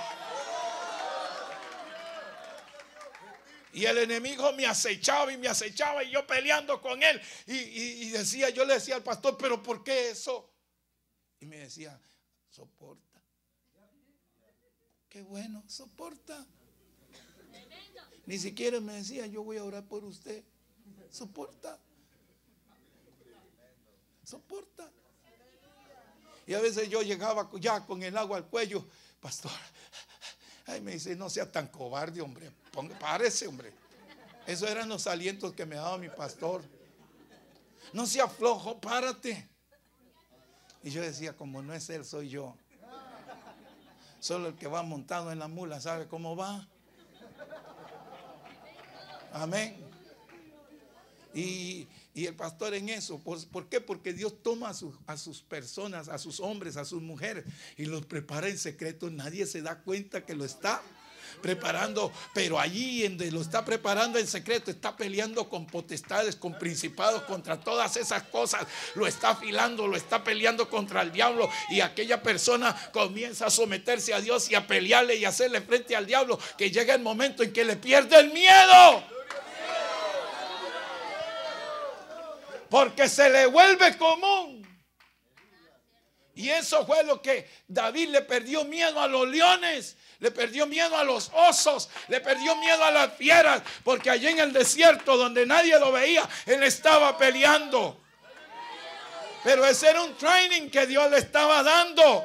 Y el enemigo me acechaba y me acechaba y yo peleando con él. Y, y decía, yo le decía al pastor, pero ¿por qué eso? Y me decía, soporta. Qué bueno, soporta. Ni siquiera me decía, yo voy a orar por usted. Soporta. Soporta. Y a veces yo llegaba ya con el agua al cuello, pastor. Ay, me dice, no sea tan cobarde, hombre. Ponga, párese, hombre. Esos eran los alientos que me daba mi pastor. No sea flojo, párate. Y yo decía, como no es él, soy yo. Solo el que va montado en la mula sabe cómo va. Amén. Y, el pastor en eso. ¿Por, qué? Porque Dios toma a sus, a sus personas, a sus hombres, a sus mujeres y los prepara en secreto. Nadie se da cuenta que lo está preparando, pero allí donde lo está preparando en secreto, está peleando con potestades, con principados, contra todas esas cosas, lo está afilando, lo está peleando contra el diablo y aquella persona comienza a someterse a Dios y a pelearle y hacerle frente al diablo, que llega el momento en que le pierde el miedo. porque se le vuelve común. Y eso fue lo que David le perdió miedo a los leones, le perdió miedo a los osos, le perdió miedo a las fieras, porque allí en el desierto donde nadie lo veía, él estaba peleando. Pero ese era un training que Dios le estaba dando.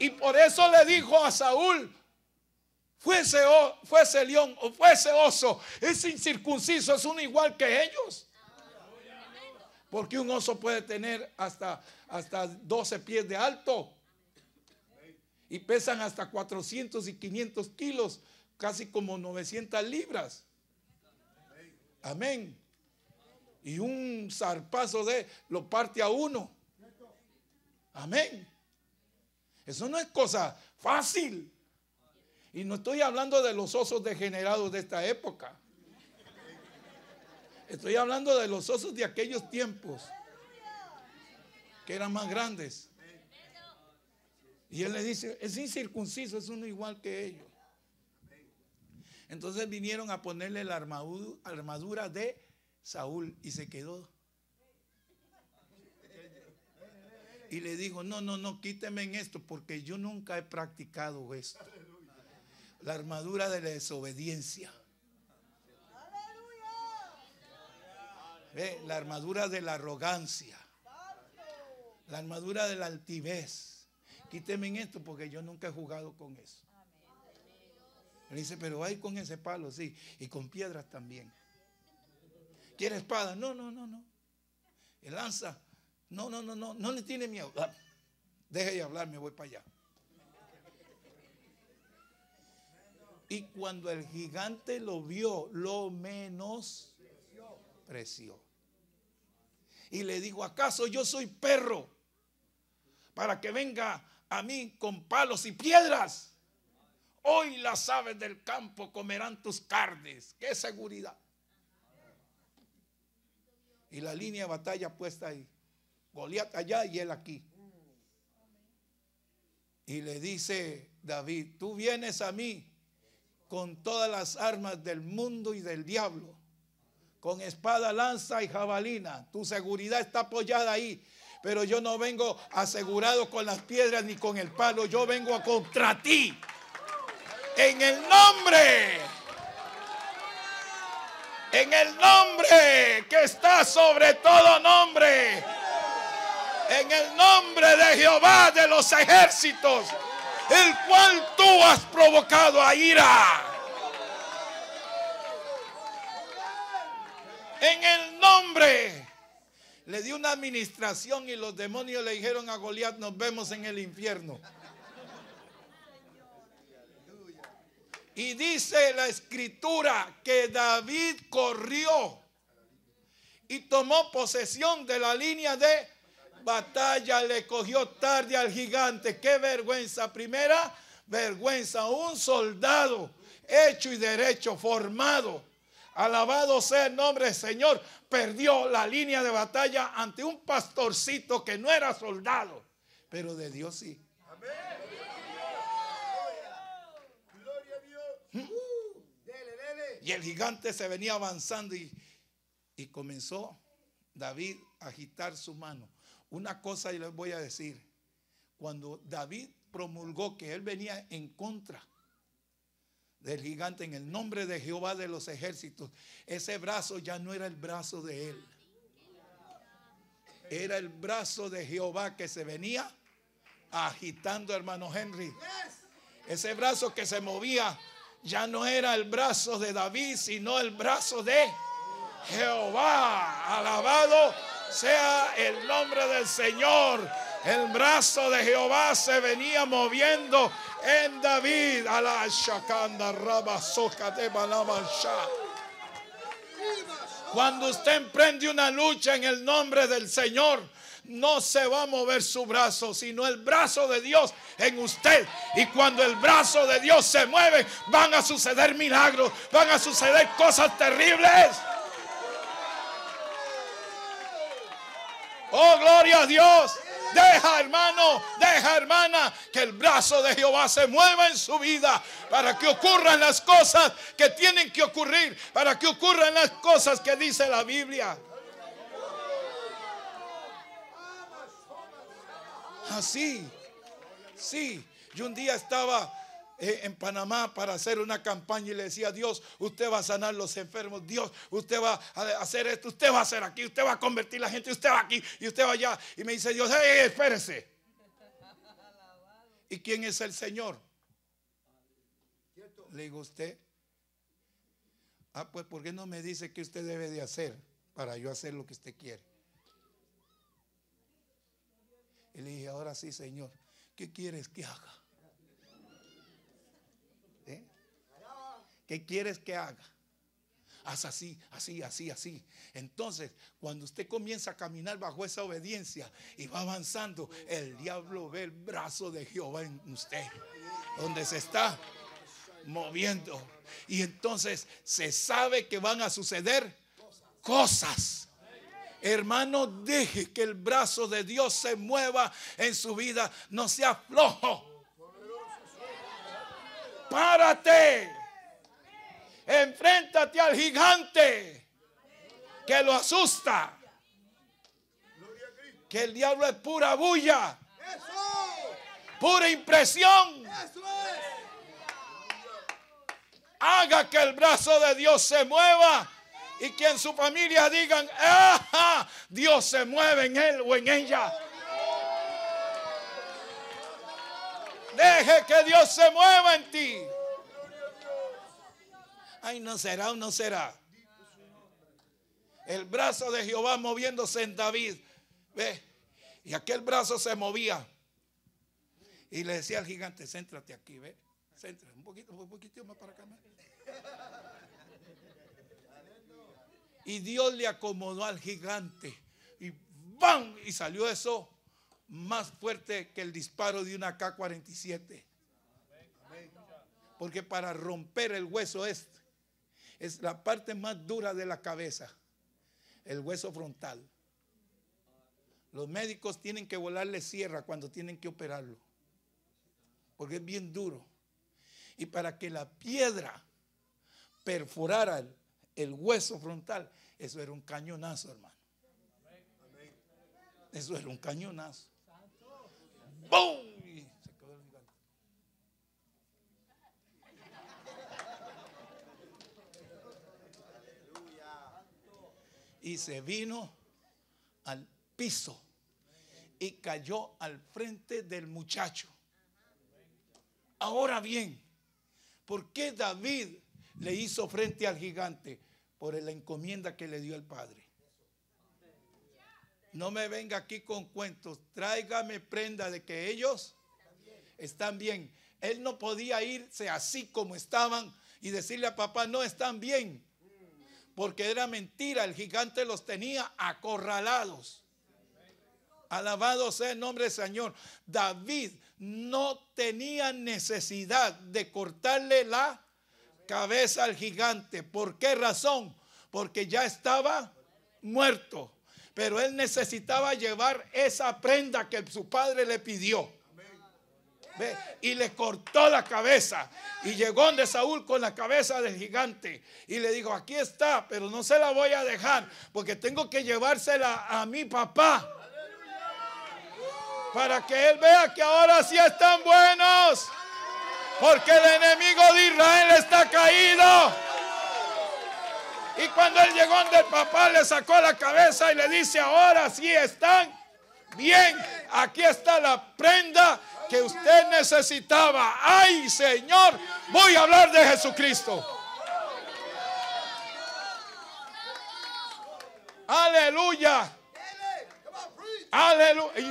Y por eso le dijo a Saúl, fuese, o, fuese león o fuese oso, es incircunciso, es uno igual que ellos. Porque un oso puede tener hasta, hasta 12 pies de alto y pesan hasta 400 y 500 kilos, casi como 900 libras. Amén. Y un zarpazo de lo parte a uno. Amén. Eso no es cosa fácil. Y no estoy hablando de los osos degenerados de esta época. Estoy hablando de los osos de aquellos tiempos que eran más grandes. Y él le dice, es incircunciso, es uno igual que ellos. Entonces vinieron a ponerle la armadura de Saúl y se quedó. Y le dijo, no, no, no, quíteme en esto porque yo nunca he practicado esto la armadura de la desobediencia. La armadura de la arrogancia. La armadura de la altivez. Quíteme en esto porque yo nunca he jugado con eso. dice, pero hay con ese palo, sí, y con piedras también. ¿Quiere espada? No, no, no, no. El lanza. No, no, no, no, no le tiene miedo. Ah, deja de hablar, me voy para allá. Y cuando el gigante lo vio, lo menospreció. Y le dijo, ¿acaso yo soy perro para que venga a mí con palos y piedras? Hoy las aves del campo comerán tus carnes. ¡Qué seguridad! Y la línea de batalla puesta ahí. Goliat allá y él aquí. Y le dice David, tú vienes a mí con todas las armas del mundo y del diablo, con espada, lanza y jabalina. Tu seguridad está apoyada ahí. Pero yo no vengo asegurado con las piedras ni con el palo. Yo vengo contra ti. En el nombre. En el nombre que está sobre todo nombre. En el nombre de Jehová de los ejércitos el cual tú has provocado a ira. En el nombre le dio una administración y los demonios le dijeron a Goliat, nos vemos en el infierno. Y dice la escritura que David corrió y tomó posesión de la línea de batalla le cogió tarde al gigante. Qué vergüenza. Primera vergüenza. Un soldado hecho y derecho, formado. Alabado sea el nombre del Señor. Perdió la línea de batalla ante un pastorcito que no era soldado, pero de Dios sí. Y el gigante se venía avanzando y, y comenzó David a agitar su mano. Una cosa y les voy a decir. Cuando David promulgó que él venía en contra del gigante en el nombre de Jehová de los ejércitos, ese brazo ya no era el brazo de él. Era el brazo de Jehová que se venía agitando, hermano Henry. Ese brazo que se movía ya no era el brazo de David, sino el brazo de Jehová. Alabado sea el nombre del Señor. El brazo de Jehová se venía moviendo en David. Cuando usted emprende una lucha en el nombre del Señor, no se va a mover su brazo, sino el brazo de Dios en usted. Y cuando el brazo de Dios se mueve, van a suceder milagros, van a suceder cosas terribles. Oh, gloria a Dios. Deja, hermano, deja, hermana, que el brazo de Jehová se mueva en su vida para que ocurran las cosas que tienen que ocurrir, para que ocurran las cosas que dice la Biblia. Así, ah, sí. Yo un día estaba eh, en Panamá para hacer una campaña y le decía, Dios, usted va a sanar los enfermos, Dios, usted va a hacer esto, usted va a hacer aquí, usted va a convertir la gente, usted va aquí y usted va allá. Y me dice Dios, hey, eh, espérese. ¿Y quién es el Señor? Le digo usted. Ah, pues ¿por qué no me dice qué usted debe de hacer para yo hacer lo que usted quiere? Y le dije, ahora sí, Señor, ¿qué quieres que haga? ¿Qué quieres que haga? Haz así, así, así, así. Entonces, cuando usted comienza a caminar bajo esa obediencia y va avanzando, el diablo ve el brazo de Jehová en usted, donde se está moviendo. Y entonces se sabe que van a suceder cosas. Hermano, deje que el brazo de Dios se mueva en su vida. No sea flojo. Párate. Enfréntate al gigante que lo asusta. Que el diablo es pura bulla. Pura impresión. Haga que el brazo de Dios se mueva y que en su familia digan, Dios se mueve en él o en ella. Deje que Dios se mueva en ti. Ay, no será o no será. El brazo de Jehová moviéndose en David. ¿Ve? Y aquel brazo se movía. Y le decía al gigante, céntrate aquí, ¿ve? Céntrate, un poquito, un poquito más para acá. Y Dios le acomodó al gigante. Y ¡bam! Y salió eso más fuerte que el disparo de una K-47. Porque para romper el hueso esto es la parte más dura de la cabeza, el hueso frontal. Los médicos tienen que volarle sierra cuando tienen que operarlo, porque es bien duro. Y para que la piedra perforara el, hueso frontal, eso era un cañonazo, hermano. Eso era un cañonazo. ¡Bum! y se vino al piso y cayó al frente del muchacho. Ahora bien, ¿por qué David le hizo frente al gigante? Por la encomienda que le dio el Padre. No me venga aquí con cuentos, tráigame prenda de que ellos están bien. Él no podía irse así como estaban y decirle a papá, no están bien porque era mentira, el gigante los tenía acorralados. Alabado sea el nombre del Señor. David no tenía necesidad de cortarle la cabeza al gigante. ¿Por qué razón? Porque ya estaba muerto. Pero él necesitaba llevar esa prenda que su padre le pidió. Y le cortó la cabeza. Y llegó donde Saúl con la cabeza del gigante. Y le dijo, aquí está, pero no se la voy a dejar porque tengo que llevársela a mi papá. Para que él vea que ahora sí están buenos. Porque el enemigo de Israel está caído. Y cuando él llegó donde el papá le sacó la cabeza y le dice, ahora sí están Bien, aquí está la prenda que usted necesitaba. Ay, Señor, voy a hablar de Jesucristo. Aleluya. Aleluya.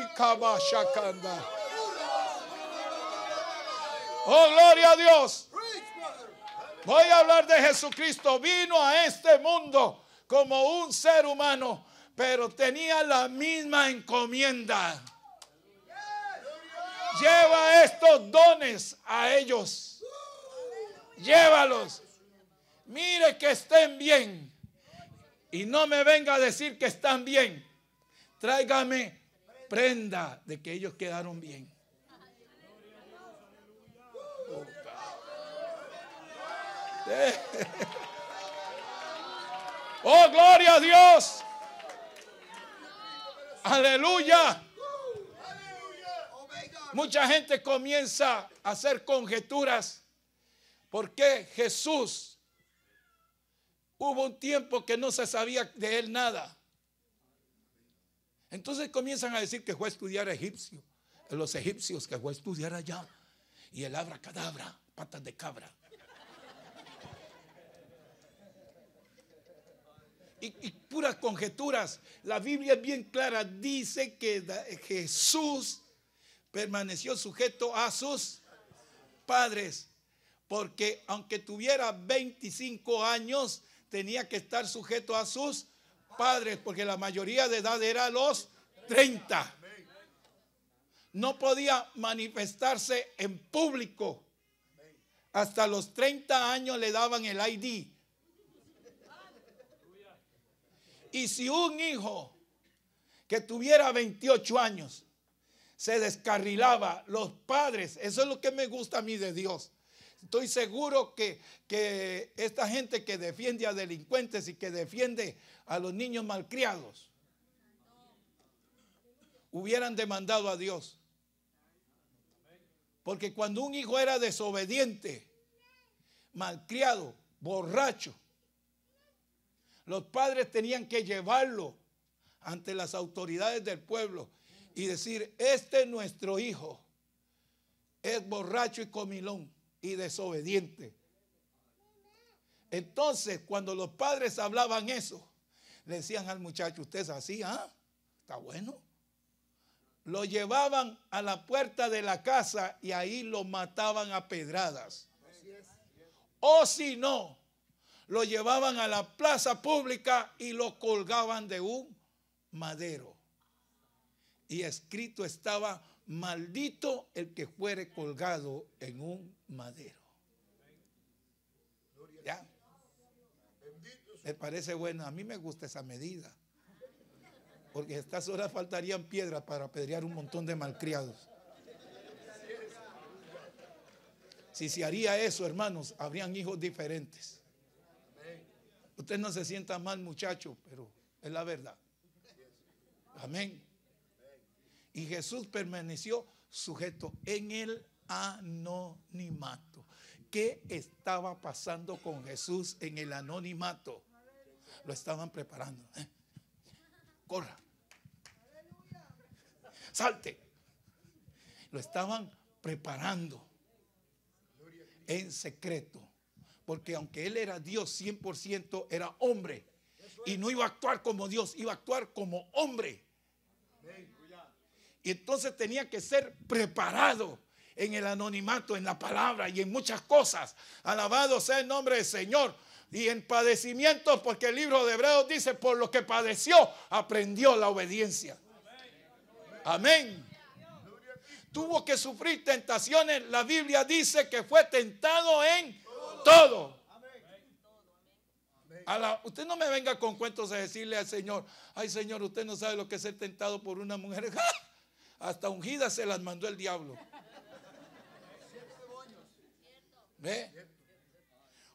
Oh, gloria a Dios. Voy a hablar de Jesucristo. Vino a este mundo como un ser humano pero tenía la misma encomienda. Lleva estos dones a ellos. Llévalos. Mire que estén bien. Y no me venga a decir que están bien. Tráigame prenda de que ellos quedaron bien. Oh, [LAUGHS] oh, gloria a Dios. Aleluya. Oh, Mucha gente comienza a hacer conjeturas. Porque Jesús? Hubo un tiempo que no se sabía de él nada. Entonces comienzan a decir que fue a estudiar a egipcio, los egipcios que fue a estudiar allá. Y el abra patas de cabra. y, puras conjeturas. La Biblia es bien clara, dice que Jesús permaneció sujeto a sus padres, porque aunque tuviera 25 años, tenía que estar sujeto a sus padres, porque la mayoría de edad era los 30. No podía manifestarse en público. Hasta los 30 años le daban el ID. Y si un hijo que tuviera 28 años se descarrilaba, los padres, eso es lo que me gusta a mí de Dios. Estoy seguro que, que esta gente que defiende a delincuentes y que defiende a los niños malcriados hubieran demandado a Dios. Porque cuando un hijo era desobediente, malcriado, borracho, los padres tenían que llevarlo ante las autoridades del pueblo y decir, este nuestro hijo es borracho y comilón y desobediente. Entonces, cuando los padres hablaban eso, le decían al muchacho, usted es así, ¿ah? Está bueno. Lo llevaban a la puerta de la casa y ahí lo mataban a pedradas. O si no, lo llevaban a la plaza pública y lo colgaban de un madero. Y escrito estaba, maldito el que fuere colgado en un madero. ¿Ya? Me parece bueno, a mí me gusta esa medida. Porque estas horas faltarían piedras para apedrear un montón de malcriados. Si se haría eso, hermanos, habrían hijos diferentes. Usted no se sienta mal, muchacho, pero es la verdad. Amén. Y Jesús permaneció sujeto en el anonimato. ¿Qué estaba pasando con Jesús en el anonimato? Lo estaban preparando. ¿eh? Corra. Salte. Lo estaban preparando en secreto porque aunque él era Dios 100%, era hombre. Y no iba a actuar como Dios, iba a actuar como hombre. Y entonces tenía que ser preparado en el anonimato, en la palabra y en muchas cosas. Alabado sea el nombre del Señor. Y en padecimientos, porque el libro de Hebreos dice, por lo que padeció, aprendió la obediencia. Amén. Tuvo que sufrir tentaciones. La Biblia dice que fue tentado en todo. usted no me venga con cuentos a decirle al Señor, ay Señor, usted no sabe lo que es ser tentado por una mujer. [LAUGHS] Hasta ungida se las mandó el diablo.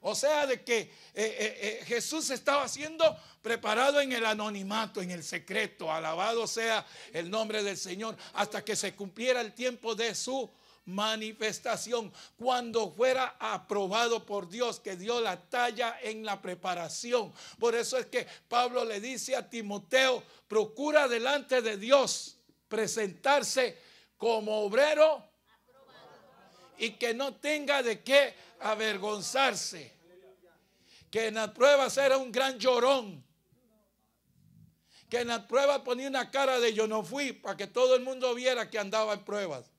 O sea, de que eh, eh, eh, Jesús estaba siendo preparado en el anonimato, en el secreto. Alabado sea el nombre del Señor, hasta que se cumpliera el tiempo de su manifestación, cuando fuera aprobado por Dios, que dio la talla en la preparación. Por eso es que Pablo le dice a Timoteo, procura delante de Dios presentarse como obrero y que no tenga de qué avergonzarse. Que en las pruebas era un gran llorón. Que en las pruebas ponía una cara de yo no fui para que todo el mundo viera que andaba en pruebas.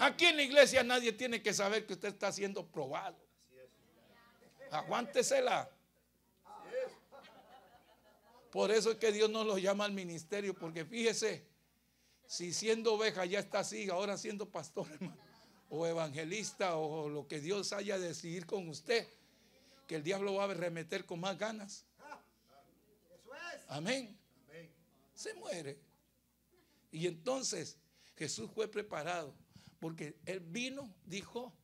Aquí en la iglesia nadie tiene que saber que usted está siendo probado. Aguántesela. Por eso es que Dios no lo llama al ministerio, porque fíjese, si siendo oveja ya está así, ahora siendo pastor, o evangelista, o lo que Dios haya decidido con usted, que el diablo va a remeter con más ganas. Amén. Se muere. Y entonces Jesús fue preparado porque Él vino, dijo,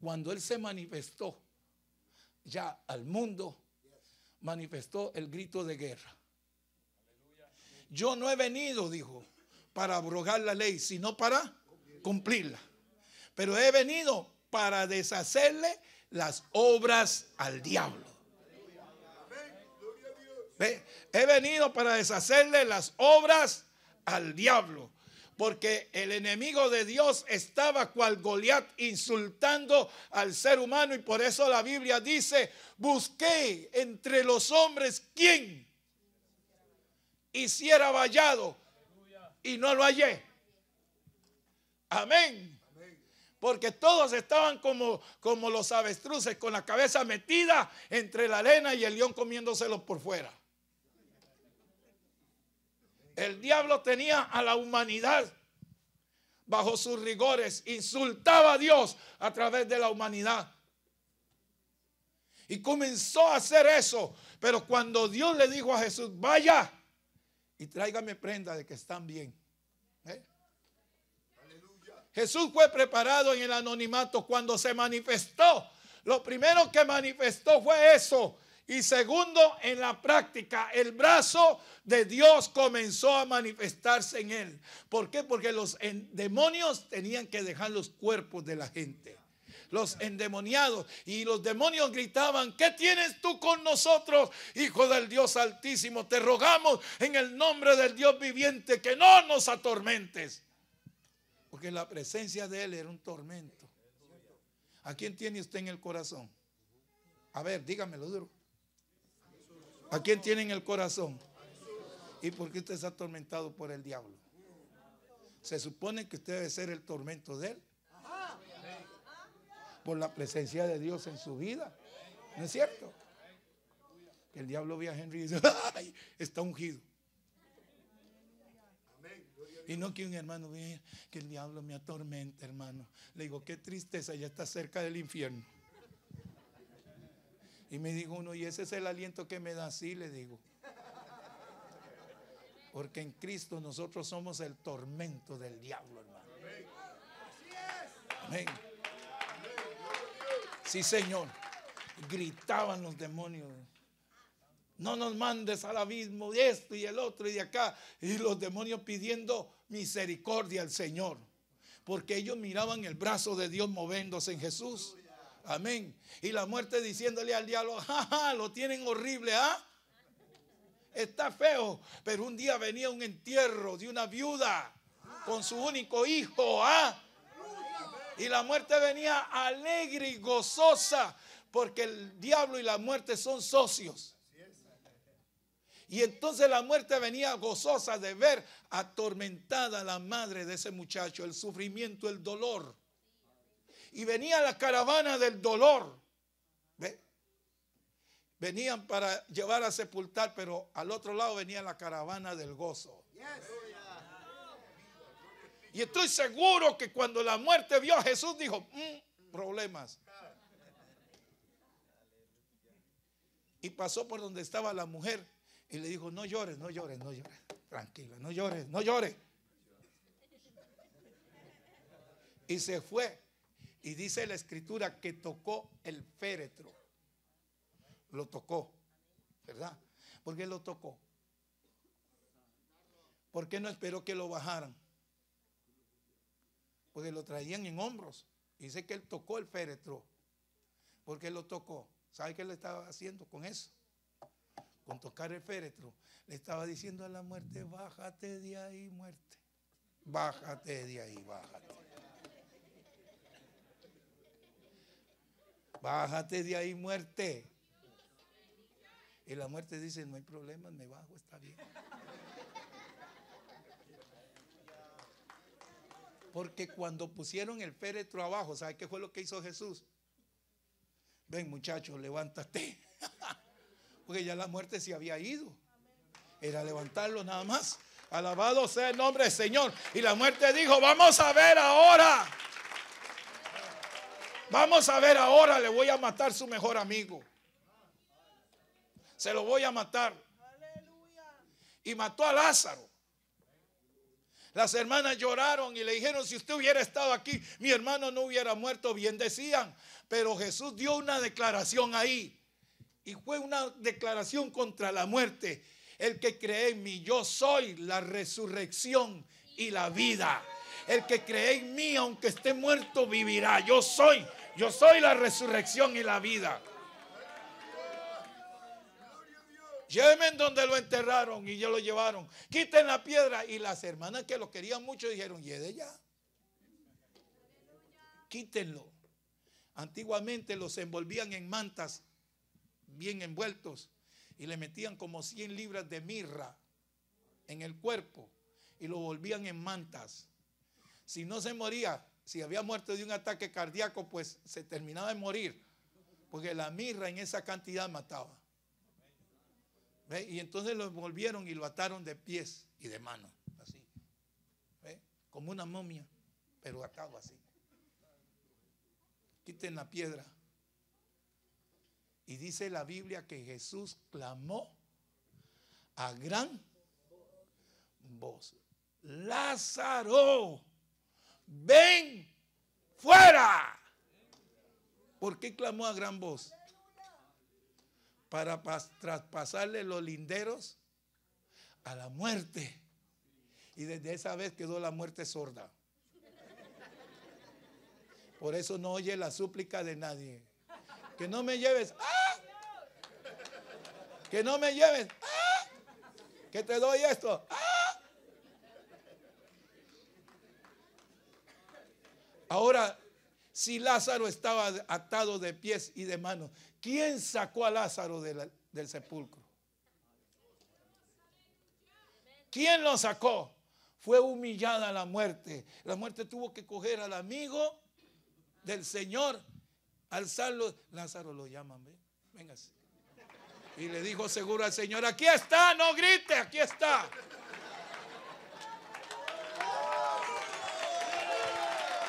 cuando Él se manifestó ya al mundo, manifestó el grito de guerra. Yo no he venido, dijo, para abrogar la ley, sino para cumplirla. Pero he venido para deshacerle las obras al diablo. He venido para deshacerle las obras al diablo porque el enemigo de Dios estaba cual Goliat insultando al ser humano y por eso la Biblia dice, busqué entre los hombres quien hiciera vallado y no lo hallé. Amén. Porque todos estaban como, como los avestruces, con la cabeza metida entre la arena y el león comiéndoselo por fuera el diablo tenía a la humanidad bajo sus rigores, insultaba a Dios a través de la humanidad. Y comenzó a hacer eso. Pero cuando Dios le dijo a Jesús, vaya y tráigame prenda de que están bien. ¿eh? Jesús fue preparado en el anonimato cuando se manifestó. Lo primero que manifestó fue eso, y segundo, en la práctica, el brazo de Dios comenzó a manifestarse en él. ¿Por qué? Porque los demonios tenían que dejar los cuerpos de la gente los endemoniados. Y los demonios gritaban, ¿qué tienes tú con nosotros, Hijo del Dios Altísimo? Te rogamos en el nombre del Dios viviente que no nos atormentes. Porque la presencia de Él era un tormento. ¿A quién tiene usted en el corazón? A ver, dígamelo duro. ¿A quién tienen el corazón? ¿Y por qué usted está atormentado por el diablo? Se supone que usted debe ser el tormento de él. Por la presencia de Dios en su vida. ¿No es cierto? Que El diablo ve a Henry y dice, [LAUGHS] ¡ay! Está ungido. Y no que un hermano vea que el diablo me atormenta, hermano. Le digo, qué tristeza, ya está cerca del infierno. Y me dijo uno, y ese es el aliento que me da, sí, le digo. Porque en Cristo nosotros somos el tormento del diablo, hermano. Amén. Sí, Señor. Gritaban los demonios. No nos mandes al abismo de esto y el otro y de acá. Y los demonios pidiendo misericordia al Señor. Porque ellos miraban el brazo de Dios moviéndose en Jesús. Amén. Y la muerte diciéndole al diablo, jaja, lo tienen horrible, ¿ah? Está feo. Pero un día venía un entierro de una viuda con su único hijo, ¿ah? Y la muerte venía alegre y gozosa porque el diablo y la muerte son socios. Y entonces la muerte venía gozosa de ver atormentada a la madre de ese muchacho, el sufrimiento, el dolor. Y venía la caravana del dolor. Venían para llevar a sepultar, pero al otro lado venía la caravana del gozo. Y estoy seguro que cuando la muerte vio a Jesús dijo, mm, problemas. Y pasó por donde estaba la mujer y le dijo, no llores, no llores, no llores. Tranquila, no llores, no llores. Y se fue. Y dice la escritura que tocó el féretro. Lo tocó, ¿verdad? ¿Por qué lo tocó? ¿Por qué no esperó que lo bajaran? Porque lo traían en hombros. Dice que él tocó el féretro. ¿Por qué lo tocó? ¿Sabe qué le estaba haciendo con eso? Con tocar el féretro. Le estaba diciendo a la muerte, bájate de ahí, muerte. Bájate de ahí, bájate. Bájate de ahí, muerte. Y la muerte dice, no hay problema, me bajo, está bien. Porque cuando pusieron el féretro abajo, ¿sabe qué fue lo que hizo Jesús? Ven muchachos, levántate. [LAUGHS] Porque ya la muerte se había ido. Era levantarlo nada más. Alabado sea el nombre del Señor. Y la muerte dijo, vamos a ver ahora Vamos a ver ahora, le voy a matar su mejor amigo. Se lo voy a matar. Y mató a Lázaro. Las hermanas lloraron y le dijeron, si usted hubiera estado aquí, mi hermano no hubiera muerto. Bien decían, pero Jesús dio una declaración ahí. Y fue una declaración contra la muerte. El que cree en mí, yo soy la resurrección y la vida. El que cree en mí, aunque esté muerto, vivirá. Yo soy yo soy la resurrección y la vida. Llévenme donde lo enterraron y ya lo llevaron. Quiten la piedra. Y las hermanas que lo querían mucho dijeron, de ya. Quítenlo. Antiguamente los envolvían en mantas bien envueltos y le metían como 100 libras de mirra en el cuerpo y lo volvían en mantas. Si no se moría, si había muerto de un ataque cardíaco, pues se terminaba de morir, porque la mirra en esa cantidad mataba. Y entonces lo volvieron y lo ataron de pies y de manos, así, como una momia, pero atado así. Quiten la piedra. Y dice la Biblia que Jesús clamó a gran voz, Lázaro, ven fuera. ¿Por qué clamó a gran voz? Para traspasarle los linderos a la muerte. Y desde esa vez quedó la muerte sorda. Por eso no oye la súplica de nadie. Que no me lleves. ¡ah! Que no me lleves. ¡ah! Que te doy esto. ¡ah! Ahora, si Lázaro estaba atado de pies y de manos, ¿quién sacó a Lázaro del sepulcro? ¿Quién lo sacó? Fue humillada la muerte. La muerte tuvo que coger al amigo del Señor, alzarlo. Lázaro lo llaman, Venga Y le dijo seguro al Señor, aquí está, no grite, aquí está.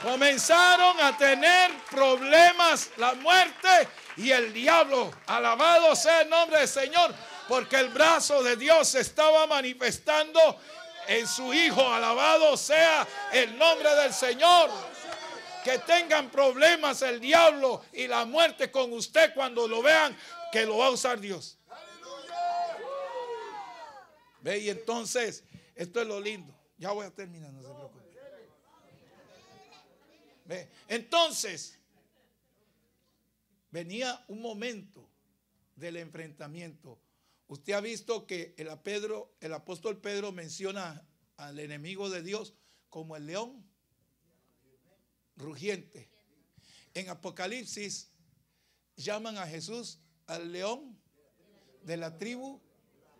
Comenzaron a tener problemas la muerte y el diablo. Alabado sea el nombre del Señor, porque el brazo de Dios se estaba manifestando en su Hijo. Alabado sea el nombre del Señor. Que tengan problemas el diablo y la muerte con usted cuando lo vean, que lo va a usar Dios. Ve y entonces, esto es lo lindo. Ya voy a terminar. Entonces, venía un momento del enfrentamiento. Usted ha visto que el, el apóstol Pedro menciona al enemigo de Dios como el león rugiente. En Apocalipsis llaman a Jesús al león de la tribu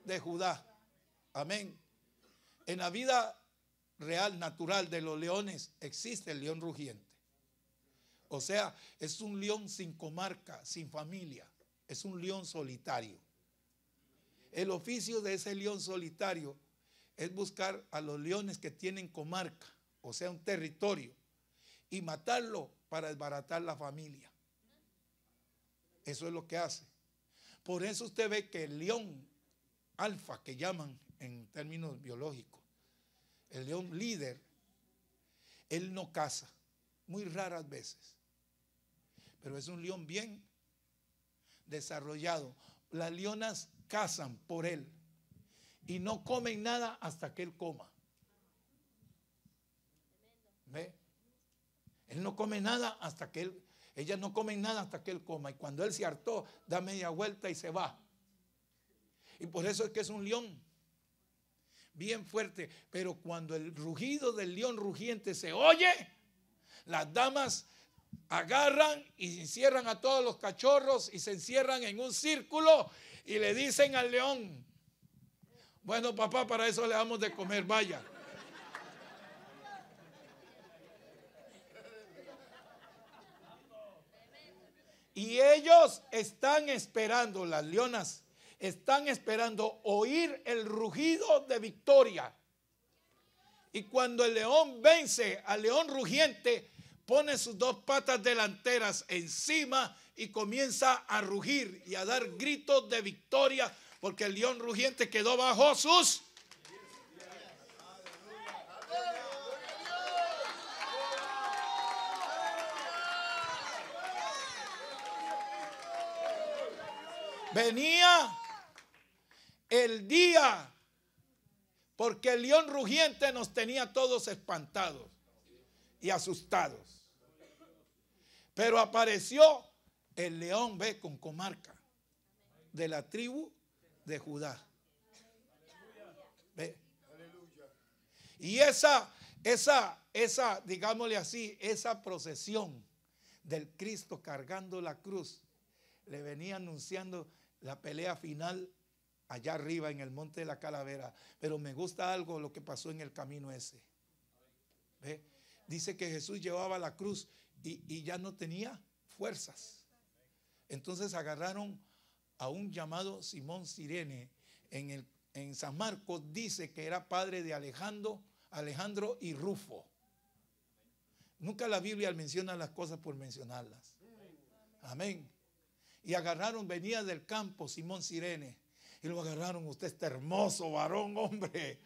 de Judá. Amén. En la vida real, natural de los leones existe el león rugiente. O sea, es un león sin comarca, sin familia. Es un león solitario. El oficio de ese león solitario es buscar a los leones que tienen comarca, o sea, un territorio, y matarlo para desbaratar la familia. Eso es lo que hace. Por eso usted ve que el león alfa, que llaman en términos biológicos, el león líder, él no caza, muy raras veces pero es un león bien desarrollado. Las leonas cazan por él y no comen nada hasta que él coma. Él no come nada hasta que él, ellas no comen nada hasta que él coma. Y cuando él se hartó, da media vuelta y se va. Y por eso es que es un león. Bien fuerte. Pero cuando el rugido del león rugiente se oye, las damas agarran y encierran a todos los cachorros y se encierran en un círculo y le dicen al león, bueno papá, para eso le damos de comer, vaya. Y ellos están esperando, las leonas, están esperando oír el rugido de victoria. Y cuando el león vence al león rugiente, pone sus dos patas delanteras encima y comienza a rugir y a dar gritos de victoria porque el león rugiente quedó bajo sus... Venía el día porque el león rugiente nos tenía todos espantados y asustados. Pero apareció el león, ve, con comarca de la tribu de Judá. Ve. Y esa, esa, esa, digámosle así, esa procesión del Cristo cargando la cruz le venía anunciando la pelea final allá arriba en el monte de la calavera. Pero me gusta algo lo que pasó en el camino ese. ¿Ve? dice que Jesús llevaba la cruz y, ya no tenía fuerzas. Entonces agarraron a un llamado Simón Sirene en, el, en San Marcos, dice que era padre de Alejandro, Alejandro y Rufo. Nunca la Biblia menciona las cosas por mencionarlas. Amén. Y agarraron, venía del campo Simón Sirene. Y lo agarraron, usted está hermoso, varón, hombre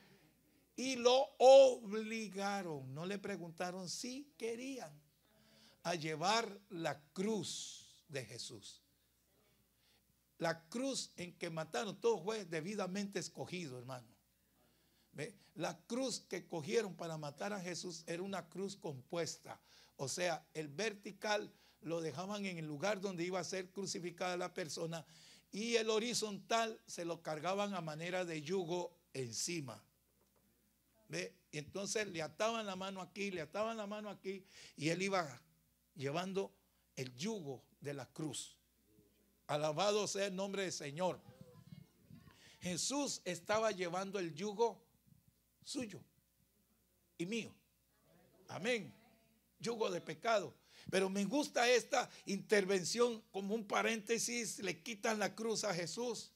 y lo obligaron, no le preguntaron si querían, a llevar la cruz de Jesús. La cruz en que mataron, todo fue debidamente escogido, hermano. La cruz que cogieron para matar a Jesús era una cruz compuesta. O sea, el vertical lo dejaban en el lugar donde iba a ser crucificada la persona y el horizontal se lo cargaban a manera de yugo encima entonces le ataban la mano aquí, le ataban la mano aquí, y él iba llevando el yugo de la cruz. Alabado sea el nombre del Señor. Jesús estaba llevando el yugo suyo y mío. Amén. Yugo de pecado. Pero me gusta esta intervención como un paréntesis. Le quitan la cruz a Jesús.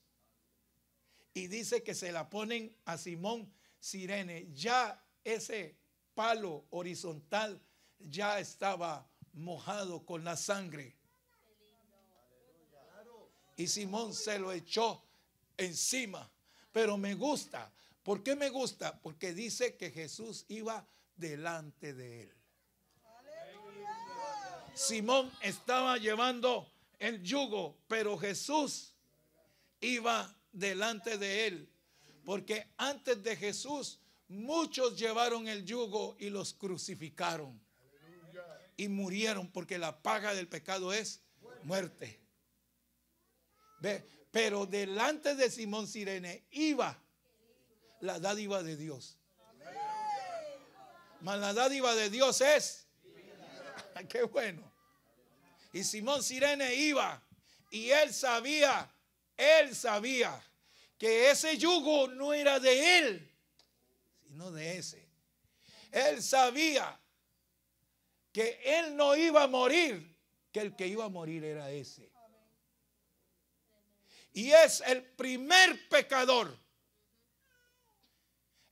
Y dice que se la ponen a Simón sirene, ya ese palo horizontal ya estaba mojado con la sangre. Y Simón se lo echó encima. Pero me gusta. ¿Por qué me gusta? Porque dice que Jesús iba delante de él. Simón estaba llevando el yugo, pero Jesús iba delante de él. Porque antes de Jesús muchos llevaron el yugo y los crucificaron. Y murieron porque la paga del pecado es muerte. Pero delante de Simón Sirene iba la dádiva de Dios. Mas la dádiva de Dios es. [LAUGHS] Qué bueno. Y Simón Sirene iba y él sabía, él sabía que ese yugo no era de él, sino de ese. Él sabía que él no iba a morir, que el que iba a morir era ese. Y es el primer pecador,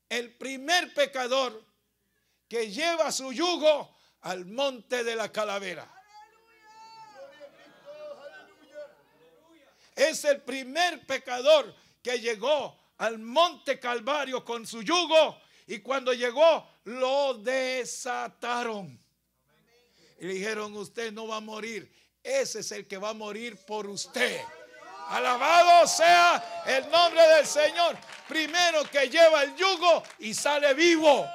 el primer pecador que lleva su yugo al monte de la calavera. Es el primer pecador que llegó al monte Calvario con su yugo y cuando llegó lo desataron. Y le dijeron, usted no va a morir, ese es el que va a morir por usted. Alabado sea el nombre del Señor. Primero que lleva el yugo y sale vivo.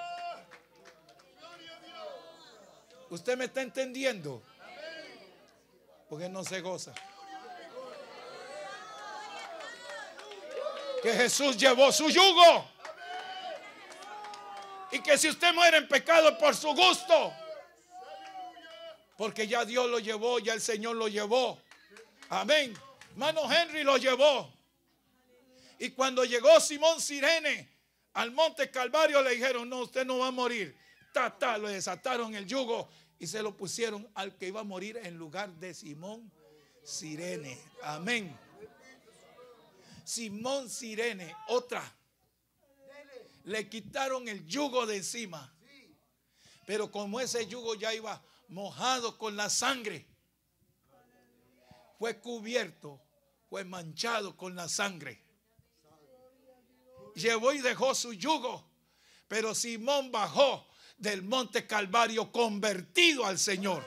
¿Usted me está entendiendo? Porque no se goza. que Jesús llevó su yugo. Y que si usted muere en pecado por su gusto, porque ya Dios lo llevó, ya el Señor lo llevó. Amén. Mano Henry lo llevó. Y cuando llegó Simón Sirene al monte Calvario le dijeron, no, usted no va a morir. Ta, lo desataron el yugo y se lo pusieron al que iba a morir en lugar de Simón Sirene. Amén. Simón Sirene, otra. Le quitaron el yugo de encima. Pero como ese yugo ya iba mojado con la sangre, fue cubierto, fue manchado con la sangre. Llevó y dejó su yugo. Pero Simón bajó del monte Calvario convertido al Señor.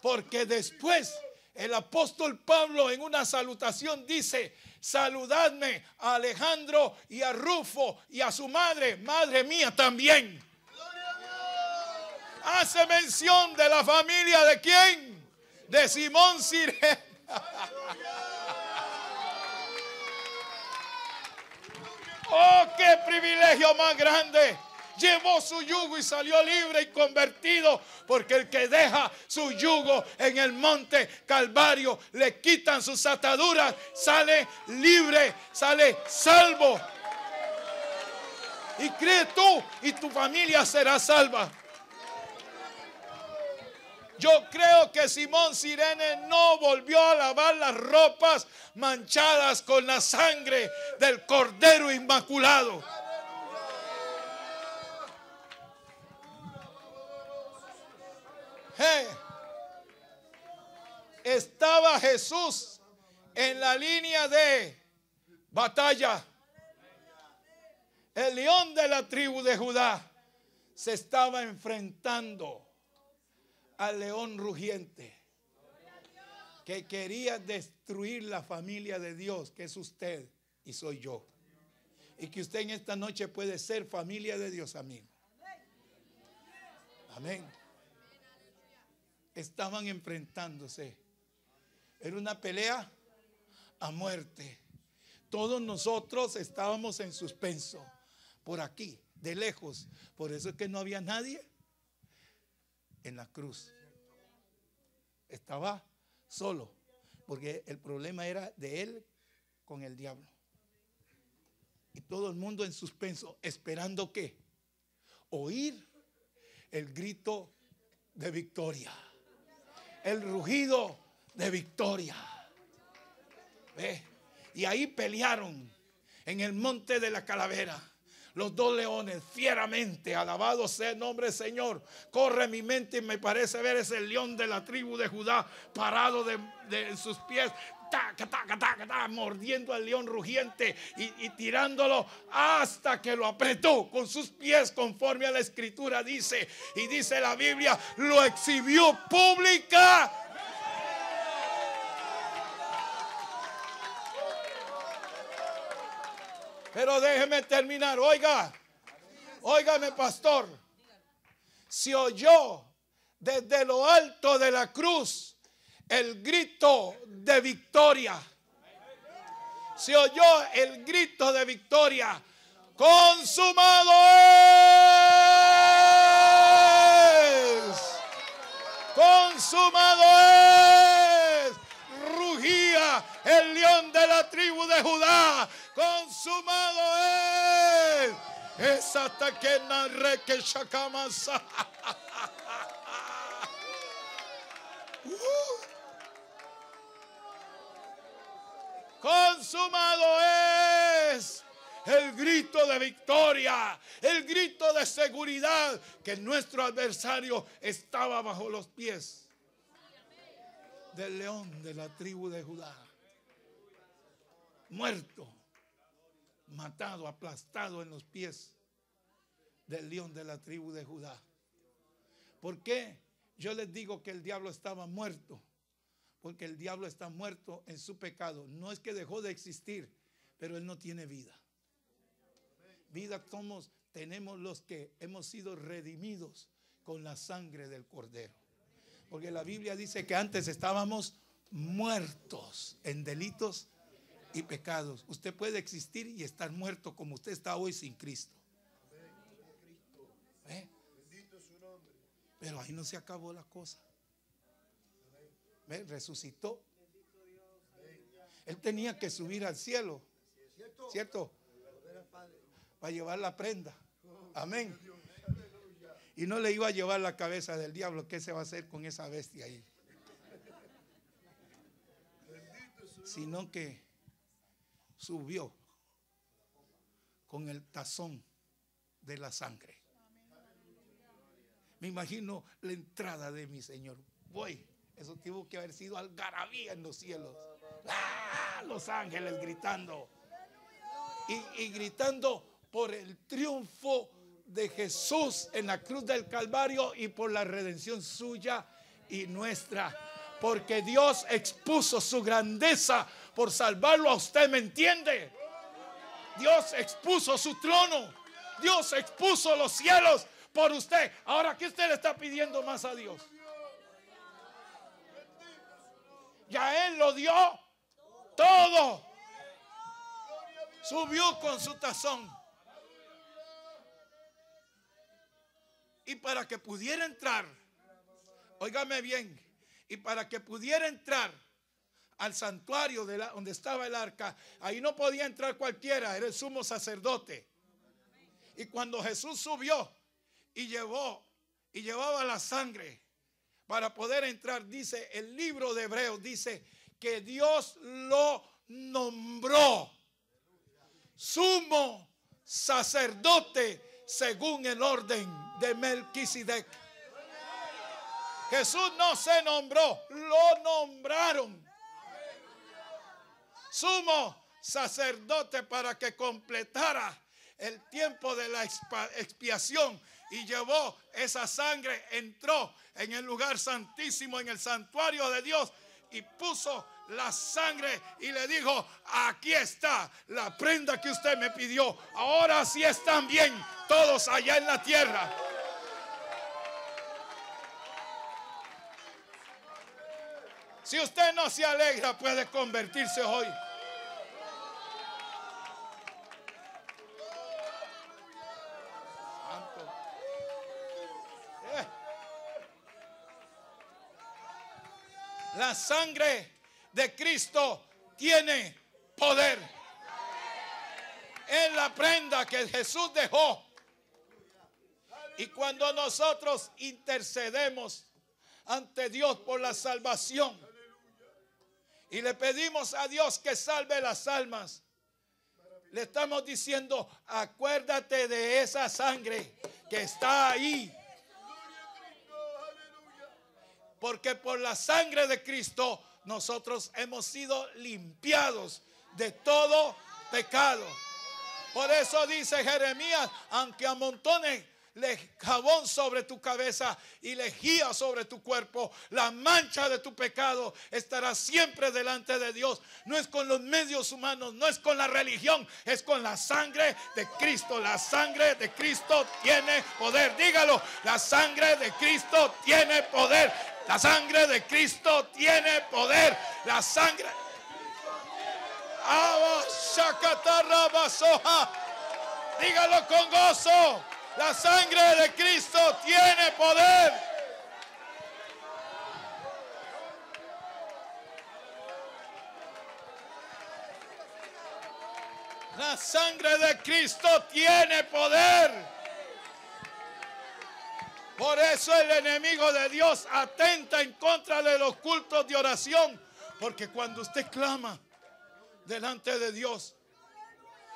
Porque después el apóstol Pablo en una salutación dice, saludadme a Alejandro y a Rufo y a su madre, madre mía también. Hace mención de la familia de quién? De Simón Sirena. [LAUGHS] Oh, qué privilegio más grande llevó su yugo y salió libre y convertido, porque el que deja su yugo en el monte Calvario, le quitan sus ataduras, sale libre, sale salvo. Y cree tú y tu familia será salva. Yo creo que Simón Sirene no volvió a lavar las ropas manchadas con la sangre del Cordero Inmaculado. Estaba Jesús en la línea de batalla. El león de la tribu de Judá se estaba enfrentando al león rugiente que quería destruir la familia de Dios, que es usted y soy yo. Y que usted en esta noche puede ser familia de Dios, mí Amén estaban enfrentándose. Era una pelea a muerte. Todos nosotros estábamos en suspenso, por aquí, de lejos. Por eso es que no había nadie en la cruz. Estaba solo, porque el problema era de él con el diablo. Y todo el mundo en suspenso, esperando que oír el grito de victoria el rugido de victoria. Y ahí pelearon en el monte de la calavera. Los dos leones fieramente, alabado sea el nombre del Señor. Corre mi mente y me parece ver ese león de la tribu de Judá parado de sus pies, mordiendo al león rugiente y, tirándolo hasta que lo apretó con sus pies conforme a la escritura dice. Y dice la Biblia, lo exhibió pública. Pero déjeme terminar. Oiga, óigame pastor. Se oyó desde lo alto de la cruz el grito de victoria. Se oyó el grito de victoria. Consumado es. Consumado es. Rugía el león de la tribu de Judá. Consumado es. Es hasta que narre que Shakamasa. [LAUGHS] Uh. consumado es. El grito de victoria, el grito de seguridad que nuestro adversario estaba bajo los pies del león de la tribu de Judá. Muerto, matado, aplastado en los pies del león de la tribu de Judá. ¿Por qué yo les digo que el diablo estaba muerto? porque el diablo está muerto en su pecado. No es que dejó de existir, pero él no tiene vida. Vida somos, tenemos los que hemos sido redimidos con la sangre del cordero. Porque la Biblia dice que antes estábamos muertos en delitos y pecados. Usted puede existir y estar muerto como usted está hoy sin Cristo. ¿Eh? Pero ahí no se acabó la cosa. Resucitó. Él tenía que subir al cielo. ¿Cierto? Para llevar la prenda. Amén. Y no le iba a llevar la cabeza del diablo. ¿Qué se va a hacer con esa bestia ahí? Sino que subió con el tazón de la sangre. Me imagino la entrada de mi Señor. Voy eso tuvo que haber sido algarabía en los cielos. Ah, los ángeles gritando. Y, y gritando por el triunfo de Jesús en la cruz del Calvario y por la redención suya y nuestra. Porque Dios expuso su grandeza por salvarlo a usted, ¿me entiende? Dios expuso su trono. Dios expuso los cielos por usted. Ahora, ¿qué usted le está pidiendo más a Dios? Ya Él lo dio todo. Subió con su tazón. Y para que pudiera entrar, óigame bien, y para que pudiera entrar al santuario de la, donde estaba el arca, ahí no podía entrar cualquiera, era el sumo sacerdote. Y cuando Jesús subió y llevó y llevaba la sangre para poder entrar, dice el libro de Hebreos, dice que Dios lo nombró sumo sacerdote según el orden de Melquisedec. Jesús no se nombró, lo nombraron. Sumo sacerdote para que completara el tiempo de la expiación y llevó esa sangre, entró en el lugar santísimo, en el santuario de Dios y puso la sangre y le dijo, aquí está la prenda que usted me pidió. Ahora sí están bien todos allá en la tierra. Si usted no se alegra, puede convertirse hoy. sangre de Cristo tiene poder. en la prenda que Jesús dejó. Y cuando nosotros intercedemos ante Dios por la salvación y le pedimos a Dios que salve las almas, le estamos diciendo, acuérdate de esa sangre que está ahí porque por la sangre de Cristo nosotros hemos sido limpiados de todo pecado. Por eso dice Jeremías, aunque amontone jabón sobre tu cabeza y lejía sobre tu cuerpo, la mancha de tu pecado estará siempre delante de Dios. No es con los medios humanos, no es con la religión, es con la sangre de Cristo. La sangre de Cristo tiene poder. Dígalo, la sangre de Cristo tiene poder. La sangre de Cristo tiene poder. La sangre. Dígalo con gozo. La sangre de Cristo tiene poder. La sangre de Cristo tiene poder. Por eso el enemigo de Dios atenta en contra de los cultos de oración. Porque cuando usted clama delante de Dios,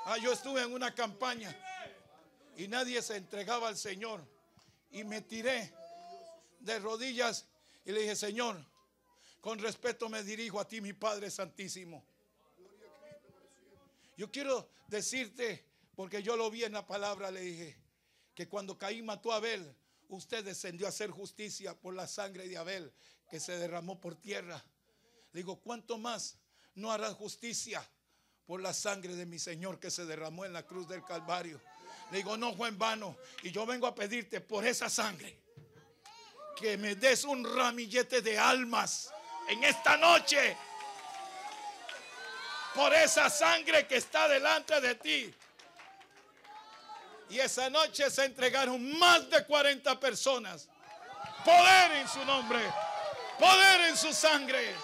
ah, yo estuve en una campaña y nadie se entregaba al Señor. Y me tiré de rodillas y le dije, Señor, con respeto me dirijo a ti, mi Padre Santísimo. Yo quiero decirte, porque yo lo vi en la palabra, le dije, que cuando Caín mató a Abel, usted descendió a hacer justicia por la sangre de Abel que se derramó por tierra. Digo, ¿cuánto más no hará justicia por la sangre de mi Señor que se derramó en la cruz del Calvario? Le digo, no fue en vano. Y yo vengo a pedirte por esa sangre que me des un ramillete de almas en esta noche. Por esa sangre que está delante de ti. Y esa noche se entregaron más de 40 personas. Poder en su nombre. Poder en su sangre.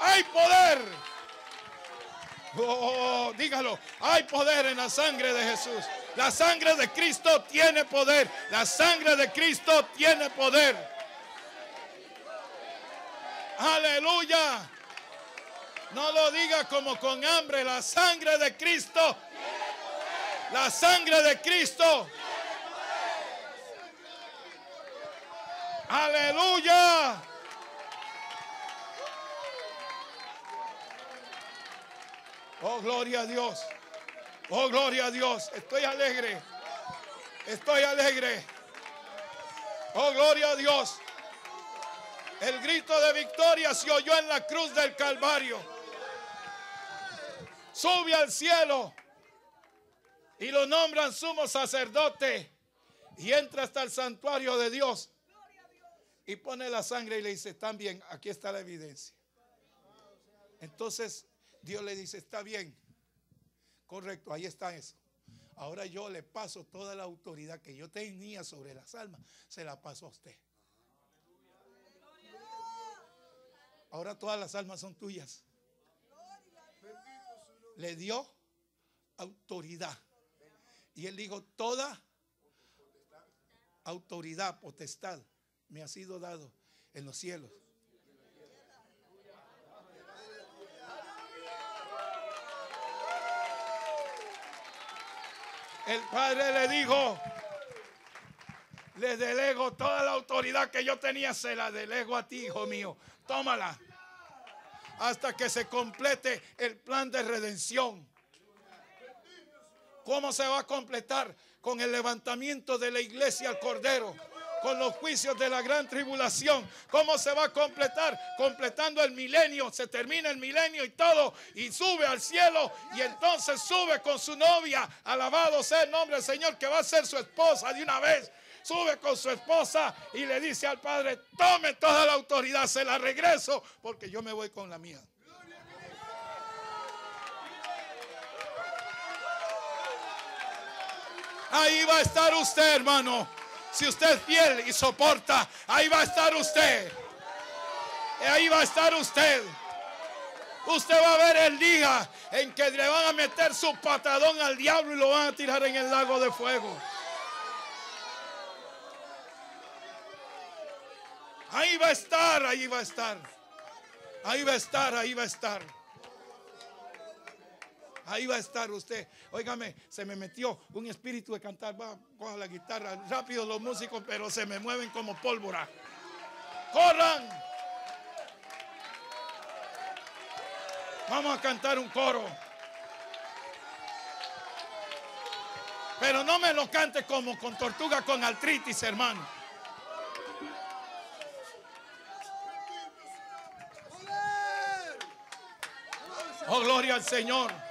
Hay poder. Oh, dígalo. Hay poder en la sangre de Jesús. La sangre de Cristo tiene poder. La sangre de Cristo tiene poder. Aleluya. No lo diga como con hambre. La sangre de Cristo la sangre de Cristo. Aleluya. Oh, gloria a Dios. Oh, gloria a Dios. Estoy alegre. Estoy alegre. Oh, gloria a Dios. El grito de victoria se oyó en la cruz del Calvario. Sube al cielo y lo nombran sumo sacerdote y entra hasta el santuario de Dios y pone la sangre y le dice, están bien, aquí está la evidencia. Entonces Dios le dice, está bien, correcto, ahí está eso. Ahora yo le paso toda la autoridad que yo tenía sobre las almas, se la paso a usted. Ahora todas las almas son tuyas. Le dio autoridad y él dijo, toda autoridad, potestad me ha sido dado en los cielos. El padre le dijo, le delego toda la autoridad que yo tenía, se la delego a ti, hijo mío. Tómala. Hasta que se complete el plan de redención. ¿Cómo se va a completar? Con el levantamiento de la iglesia al Cordero con los juicios de la gran tribulación. ¿Cómo se va a completar? Completando el milenio. Se termina el milenio y todo. Y sube al cielo. Y entonces sube con su novia. Alabado sea el nombre del Señor que va a ser su esposa de una vez. Sube con su esposa y le dice al Padre, tome toda la autoridad, se la regreso porque yo me voy con la mía. Ahí va a estar usted, hermano. Si usted es fiel y soporta, ahí va a estar usted. Ahí va a estar usted. Usted va a ver el día en que le van a meter su patadón al diablo y lo van a tirar en el lago de fuego. Ahí va a estar, ahí va a estar. Ahí va a estar, ahí va a estar. Ahí va a estar usted. Óigame, se me metió un espíritu de cantar. Va, coja la guitarra. Rápido los músicos, pero se me mueven como pólvora. ¡Corran! Vamos a cantar un coro. Pero no me lo cante como con tortuga con artritis, hermano. Oh, gloria al Señor.